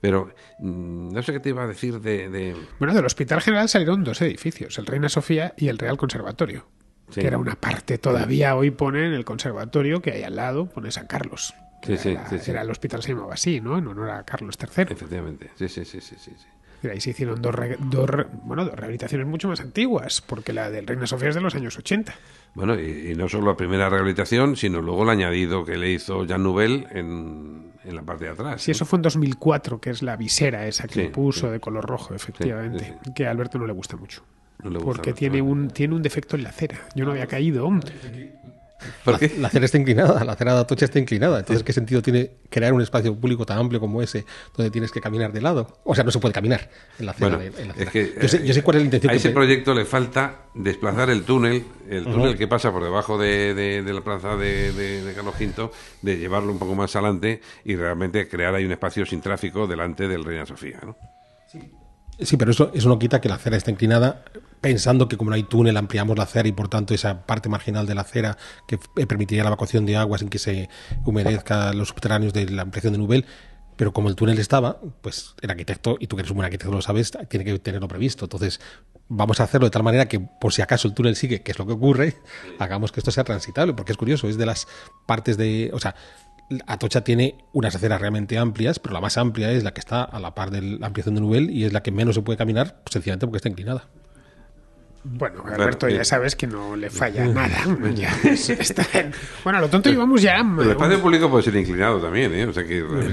pero mm, no sé qué te iba a decir de, Bueno, del Hospital General salieron dos edificios, el Reina Sofía y el Real Conservatorio, que era una parte todavía hoy ponen el conservatorio que hay al lado, pone San Carlos. Sí, sí, sí, era, el hospital se llamaba así, ¿no? En honor a Carlos III. Efectivamente, sí, sí, sí, sí, sí. Y ahí se hicieron dos, rehabilitaciones mucho más antiguas, porque la del Reina Sofía es de los años 80. Bueno, y, no solo la primera rehabilitación, sino luego el añadido que le hizo Jan Nouvel en, la parte de atrás. Sí, eso fue en 2004, que es la visera esa que puso de color rojo, efectivamente, que a Alberto no le gusta mucho. No le gusta porque tiene, un, tiene un defecto en la acera. Yo no había caído. La, acera está inclinada, la acera de Atocha está inclinada. Entonces, ¿qué sentido tiene crear un espacio público tan amplio como ese, donde tienes que caminar de lado? O sea, no se puede caminar en la acera. yo, sé, cuál es el intención. A ese proyecto le falta desplazar el túnel, el túnel que pasa por debajo de, la plaza de, Carlos V, de llevarlo un poco más adelante y realmente crear ahí un espacio sin tráfico delante del Reina Sofía. Sí. Sí, pero eso, eso no quita que la acera esté inclinada pensando que como no hay túnel ampliamos la acera y por tanto esa parte marginal de la acera que eh, permitiría la evacuación de aguas en que se humedezca los subterráneos de la ampliación de Nubel. Pero como el túnel estaba, pues el arquitecto, y tú que eres un buen arquitecto lo sabes, tiene que tenerlo previsto. Entonces, vamos a hacerlo de tal manera que por si acaso el túnel sigue, que es lo que ocurre, hagamos que esto sea transitable, porque es curioso, es de las partes de, o sea, Atocha tiene unas aceras realmente amplias, pero la más amplia es la que está a la par de la ampliación de Nubel y es la que menos se puede caminar, pues, sencillamente porque está inclinada. Bueno, Alberto, ya eh, sabes que no le falla eh, nada. bueno, lo tonto llevamos ya. El espacio público puede ser inclinado también, ¿eh?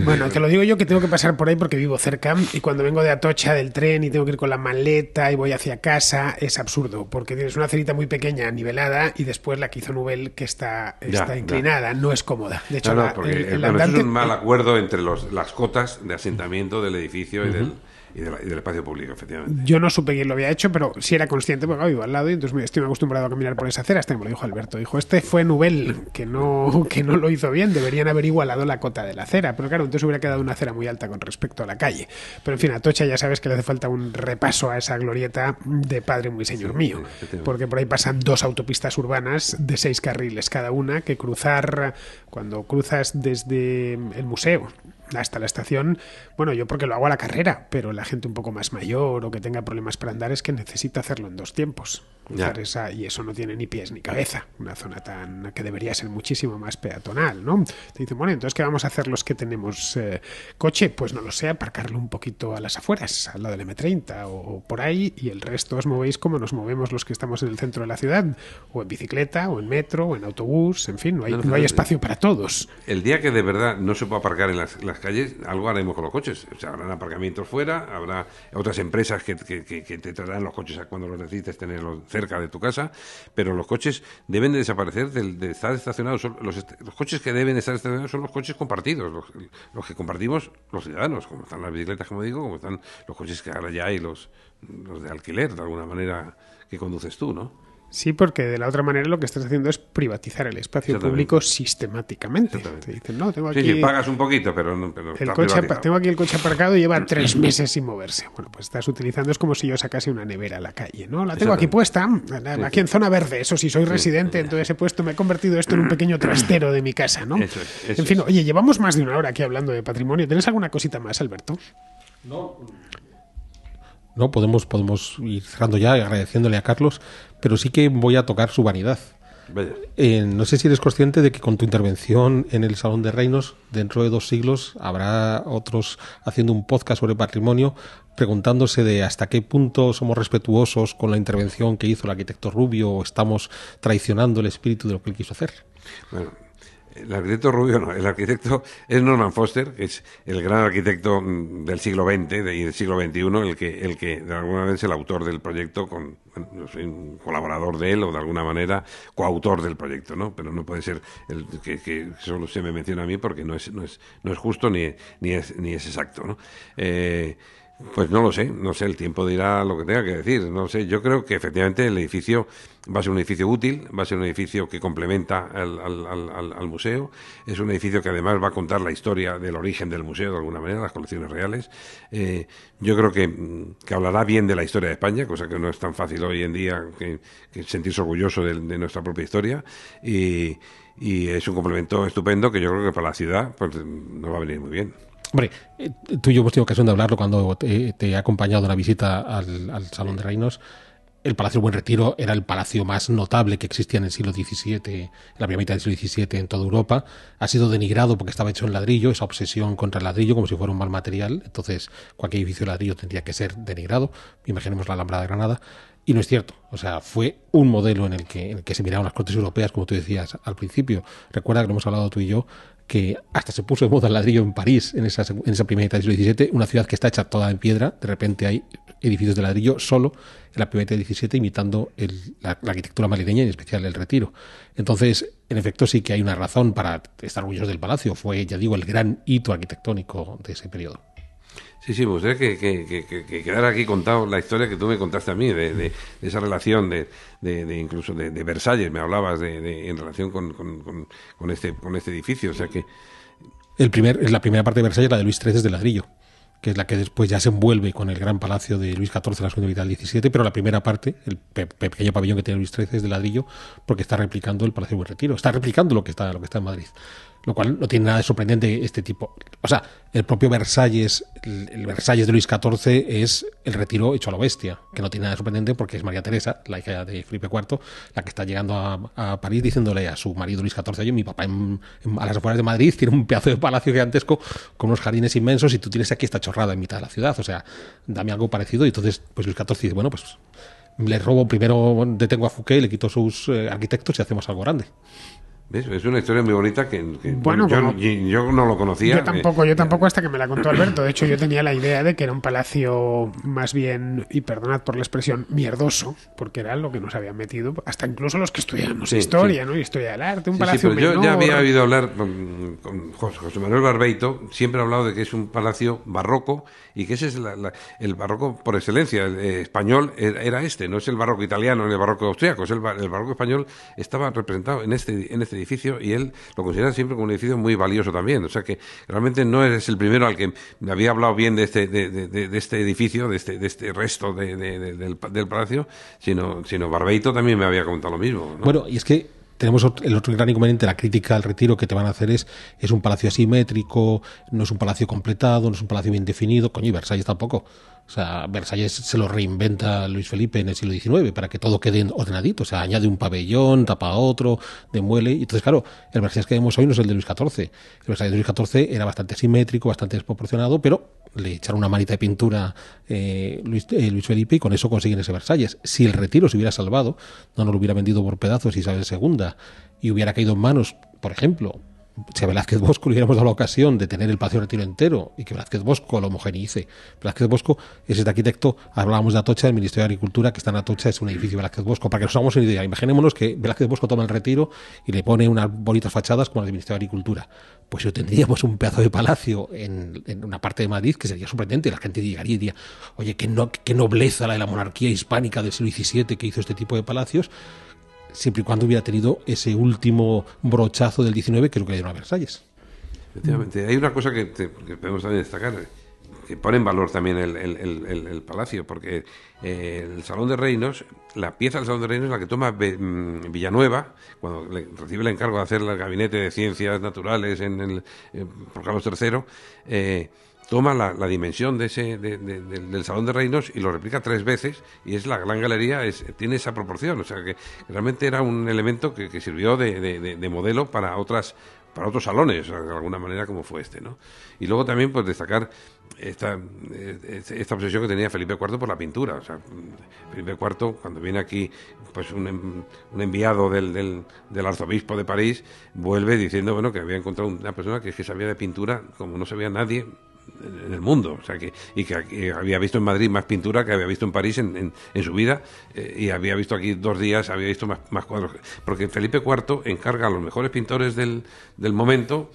Bueno, te lo digo yo que tengo que pasar por ahí porque vivo cerca y cuando vengo de Atocha del tren y tengo que ir con la maleta y voy hacia casa, es absurdo porque tienes una cerita muy pequeña, nivelada y después la que hizo Nubel que está, está inclinada, no es cómoda. De hecho, el, es un mal acuerdo entre las cotas de asentamiento del edificio y del y, del espacio público, efectivamente. Yo no supe quién lo había hecho, pero sí era consciente porque vivo al lado y entonces estoy acostumbrado a caminar por esa acera. Este me lo dijo Alberto. Dijo, este fue Nubel, que no, que no lo hizo bien. Deberían haber igualado la cota de la acera. Pero claro, entonces hubiera quedado una acera muy alta con respecto a la calle. Pero en fin, Atocha ya sabes que le hace falta un repaso a esa glorieta de padre muy señor mío. Porque por ahí pasan dos autopistas urbanas de seis carriles cada una que cruzar cuando cruzas desde el museo hasta la estación, bueno, yo porque lo hago a la carrera, pero la gente un poco más mayor o que tenga problemas para andar es que necesita hacerlo en dos tiempos. Ah, y eso no tiene ni pies ni cabeza, una zona tan que debería ser muchísimo más peatonal, ¿no? Te dicen, bueno, entonces ¿qué vamos a hacer los que tenemos eh, coche? Pues no lo sé, aparcarlo un poquito a las afueras, al lado del M30 o, por ahí y el resto os movéis como nos movemos los que estamos en el centro de la ciudad, o en bicicleta, o en metro, o en autobús, en fin, no hay, no, hay espacio para todos. El día que de verdad no se pueda aparcar en las, calles, algo haremos con los coches, o sea, habrán aparcamientos fuera, habrá otras empresas que, te traerán los coches cuando los necesites tenerlos cerca cerca de tu casa, pero los coches deben de desaparecer de, estar estacionados. los, coches que deben estar estacionados son los coches compartidos, los, que compartimos los ciudadanos, como están las bicicletas, como digo, como están los coches que ahora ya hay, los, los de alquiler, de alguna manera, que conduces tú, ¿no? Sí, porque de la otra manera lo que estás haciendo es privatizar el espacio público sistemáticamente. Te Sí, pagas un poquito, pero, no, el coche, Tengo aquí el coche aparcado y lleva tres meses sin moverse. Bueno, pues estás utilizando, es como si yo sacase una nevera a la calle, ¿no? La tengo aquí puesta, mm, aquí en zona verde, eso sí, soy residente, entonces he puesto, me he convertido esto en un pequeño trastero de mi casa, ¿no? en fin, oye, llevamos más de una hora aquí hablando de patrimonio. ¿Tienes alguna cosita más, Alberto? No. No, podemos, podemos ir cerrando ya agradeciéndole a Carlos pero sí que voy a tocar su vanidad. Eh, no sé si eres consciente de que con tu intervención en el Salón de Reinos, dentro de dos siglos, habrá otros haciendo un podcast sobre patrimonio, preguntándose de hasta qué punto somos respetuosos con la intervención que hizo el arquitecto Rubio o estamos traicionando el espíritu de lo que él quiso hacer. Bueno el arquitecto Rubio no, el arquitecto es Norman Foster, que es el gran arquitecto mm, del siglo XX y del siglo XXI, el que, el que de alguna vez es el autor del proyecto, con, un colaborador de él o de alguna manera coautor del proyecto, ¿no? Pero no puede ser el que, solo se me menciona a mí porque no es, no es, no es justo ni, es, ni es exacto, ¿no? Eh, pues no lo sé, no sé, el tiempo dirá lo que tenga que decir, no sé, yo creo que efectivamente el edificio va a ser un edificio útil, va a ser un edificio que complementa al, museo, es un edificio que además va a contar la historia del origen del museo de alguna manera, las colecciones reales. Eh, yo creo mm, que, hablará bien de la historia de España, cosa que no es tan fácil hoy en día que, sentirse orgulloso de, nuestra propia historia. Y, es un complemento estupendo que yo creo que para la ciudad pues, mm, nos va a venir muy bien. Hombre, eh, tú y yo hemos tenido ocasión de hablarlo cuando te, he acompañado en la visita al, al Salón de Reinos el Palacio Buen Retiro era el palacio más notable que existía en el siglo XVII, en la primera mitad del siglo XVII en toda Europa. Ha sido denigrado porque estaba hecho en ladrillo, esa obsesión contra el ladrillo como si fuera un mal material. Entonces, cualquier edificio de ladrillo tendría que ser denigrado. Imaginemos la Alhambra de Granada. Y no es cierto. O sea, fue un modelo en el que, en el que se miraron las cortes europeas, como tú decías al principio. Recuerda que lo hemos hablado tú y yo que hasta se puso de moda el ladrillo en París en esa, primera mitad del siglo una ciudad que está hecha toda en piedra, de repente hay edificios de ladrillo solo en la primera mitad del XVII imitando la, arquitectura arquitectura y en especial el retiro. Entonces, en efecto, sí que hay una razón para estar orgullosos del palacio, fue, ya digo, el gran hito arquitectónico de ese periodo. Sí, sí, me gustaría que, que, que, que, quedara aquí contado la historia que tú me contaste a mí, de, esa relación de, incluso de, Versalles, me hablabas de, en relación con, con, este, con este edificio. O sea que... El primer, la primera parte de Versalles, la de Luis XIII, es de ladrillo, que es la que después ya se envuelve con el gran palacio de Luis XIV, la segunda mitad del XVII, pero la primera parte, el pequeño pabellón que tiene Luis XIII, es de ladrillo, porque está replicando el Palacio de Buen Retiro, está replicando lo que está, lo que está en Madrid lo cual no tiene nada de sorprendente este tipo. O sea, el propio Versalles, el, Versalles de Luis XIV es el retiro hecho a la bestia, que no tiene nada de sorprendente porque es María Teresa, la hija de Felipe IV, la que está llegando a, París diciéndole a su marido Luis XIV, oye, mi papá en, a las afueras de Madrid tiene un pedazo de palacio gigantesco con unos jardines inmensos y tú tienes aquí esta chorrada en mitad de la ciudad, o sea, dame algo parecido. Y entonces, pues Luis XIV dice, bueno, pues le robo primero, detengo a Fouquet, le quito sus eh, arquitectos y hacemos algo grande. Es una historia muy bonita que, yo, no lo conocía. Yo eh. tampoco, yo tampoco hasta que me la contó Alberto. De hecho, yo tenía la idea de que era un palacio más bien, y perdonad por la expresión, mierdoso, porque era lo que nos habían metido, hasta incluso los que estudiábamos historia, ¿no? historia del arte, un palacio Yo ya había oído hablar con José Manuel Barbeito, siempre ha hablado de que es un palacio barroco y que ese es el barroco por excelencia eh, español er, era este, no es el barroco italiano ni el barroco austriaco, es el, barroco español estaba representado en este, este edificio y él lo considera siempre como un edificio muy valioso también, o sea que realmente no es el primero al que me había hablado bien de este, de, este edificio, de este, de este resto del, del, palacio, sino, sino Barbeito también me había comentado lo mismo. Bueno, y es que tenemos el otro gran inconveniente, la crítica al retiro que te van a hacer es, es un palacio asimétrico, no es un palacio completado, no es un palacio bien definido, coño, y tampoco. O sea, Versalles se lo reinventa Luis Felipe en el siglo XIX para que todo quede ordenadito. O sea, añade un pabellón, tapa otro, demuele. Y entonces, claro, el Versalles que vemos hoy no es el de Luis XIV. El Versalles de Luis XIV era bastante simétrico, bastante desproporcionado, pero le echaron una manita de pintura eh, Luis, eh, Luis, Felipe y con eso consiguen ese Versalles. Si el retiro se hubiera salvado, no nos lo hubiera vendido por pedazos Isabel II y hubiera caído en manos, por ejemplo, si a Velázquez Bosco le hubiéramos dado la ocasión de tener el Palacio de Retiro entero y que Velázquez Bosco lo homogeneice, Velázquez Bosco es este arquitecto, hablábamos de Atocha, del Ministerio de Agricultura, que está en Atocha, es un edificio de Velázquez Bosco. Para que nos hagamos una idea, imaginémonos que Velázquez Bosco toma el retiro y le pone unas bonitas fachadas como las del Ministerio de Agricultura. Pues yo tendríamos un pedazo de palacio en, una parte de Madrid que sería sorprendente. La gente llegaría y diría, oye, qué, qué nobleza la de la monarquía hispánica del siglo XVII que hizo este tipo de palacios siempre y cuando hubiera tenido ese último brochazo del 19 que lo que le dieron a Versalles. Efectivamente, hay una cosa que, podemos también destacar, que pone en valor también el, palacio, porque eh, el Salón de Reinos, la pieza del Salón de Reinos es la que toma mm, Villanueva, cuando recibe el encargo de hacer el gabinete de ciencias naturales en el, por Carlos III, eh, toma la, dimensión de ese, del Salón de Reinos y lo replica tres veces y es la Gran Galería, tiene esa proporción, o sea que realmente era un elemento que, sirvió de modelo para otras para otros salones, de alguna manera, como fue este, ¿no? Y luego también, pues, destacar esta, esta obsesión que tenía Felipe IV por la pintura. O sea, Felipe IV, cuando viene aquí, pues, un, un enviado del, del, arzobispo de París, vuelve diciendo, bueno, que había encontrado una persona que sabía de pintura como no sabía nadie en el mundo. O sea, que, y que, había visto en Madrid más pintura que había visto en París en, su vida. Eh, y había visto aquí dos días, había visto más, más cuadros. Porque Felipe IV encarga a los mejores pintores del, del momento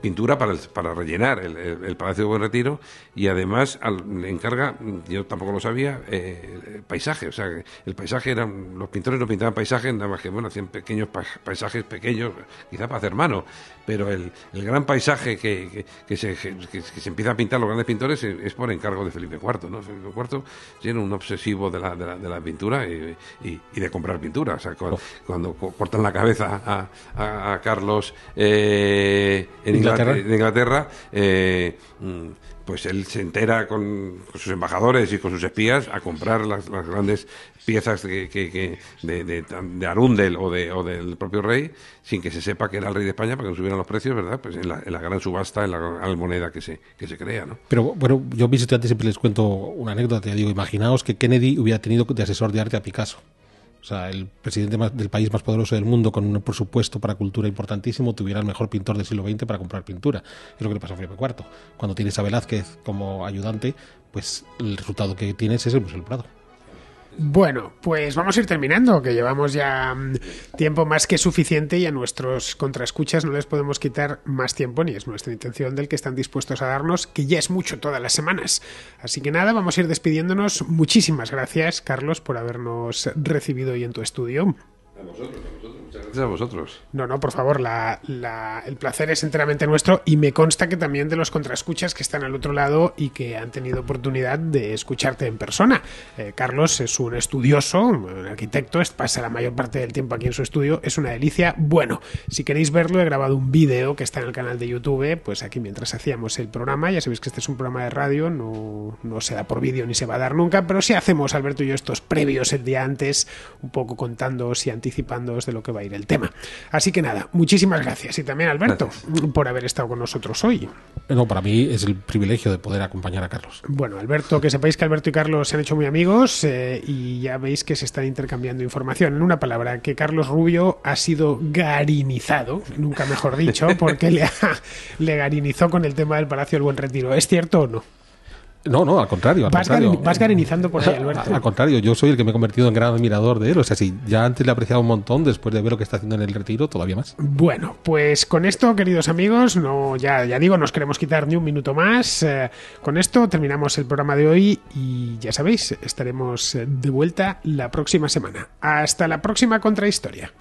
pintura para, para rellenar el, el, Palacio de Buen Retiro y además al, encarga, yo tampoco lo sabía, eh, paisaje, O sea, el paisaje eran, los pintores no pintaban paisajes, nada más que, bueno, hacían pequeños paisajes pequeños, quizá para hacer mano, pero el, el gran paisaje que, se, empieza a pintar los grandes pintores es, por encargo de Felipe IV, ¿no? Felipe IV tiene un obsesivo de la, de la, de pintura y, de comprar pintura. O sea, cuando, oh. cortan la cabeza a, Carlos eh, en Inglaterra, Inglaterra eh, mm, pues él se entera con, sus embajadores y con sus espías a comprar las, grandes piezas de, Arundel o, del propio rey, sin que se sepa que era el rey de España para que subieran los precios, ¿verdad? Pues en la, gran subasta, en la gran moneda que se, que se crea, ¿no? Pero bueno, yo mis estudiantes siempre les cuento una anécdota, te digo, imaginaos que Kennedy hubiera tenido de asesor de arte a Picasso. O sea, el presidente del país más poderoso del mundo, con un presupuesto para cultura importantísimo, tuviera el mejor pintor del siglo XX para comprar pintura. Es lo que le pasa a Felipe IV. Cuando tienes a Velázquez como ayudante, pues el resultado que tienes es pues, el Museo del Prado. Bueno, pues vamos a ir terminando, que llevamos ya mm, tiempo más que suficiente y a nuestros contraescuchas no les podemos quitar más tiempo, ni es nuestra intención del que están dispuestos a darnos, que ya es mucho todas las semanas. Así que nada, vamos a ir despidiéndonos. Muchísimas gracias, Carlos, por habernos recibido hoy en tu estudio. A vosotros, muchas gracias a vosotros. No, no, por favor, el placer es enteramente nuestro y me consta que también de los contraescuchas que están al otro lado y que han tenido oportunidad de escucharte en persona. Eh, Carlos es un estudioso, un arquitecto, pasa la mayor parte del tiempo aquí en su estudio, es una delicia. Bueno, si queréis verlo, he grabado un vídeo que está en el canal de YouTube, pues aquí mientras hacíamos el programa, ya sabéis que este es un programa de radio, no, no se da por vídeo ni se va a dar nunca, pero sí hacemos, Alberto y yo, estos previos el día antes, un poco contando si antes anticipándoos de lo que va a ir el tema. Así que nada, muchísimas gracias y también Alberto por haber estado con nosotros hoy. Eh, no, para mí es el privilegio de poder acompañar a Carlos. Bueno, Alberto, que sepáis que Alberto y Carlos se han hecho muy amigos eh, y ya veis que se están intercambiando información. En una palabra, que Carlos Rubio ha sido garinizado, nunca mejor dicho, porque le garinizó con el tema del Palacio del Buen Retiro. ¿Es cierto o no? No, no, al contrario. vas, garinizando por ahí, Alberto. Al contrario, yo soy el que me he convertido en gran admirador de él. O sea, si ya antes le apreciaba un montón, después de ver lo que está haciendo en el retiro, todavía más. Bueno, pues con esto, queridos amigos, no, ya, ya digo, nos queremos quitar ni un minuto más. Eh, con esto terminamos el programa de hoy y ya sabéis, estaremos de vuelta la próxima semana. Hasta la próxima contrahistoria.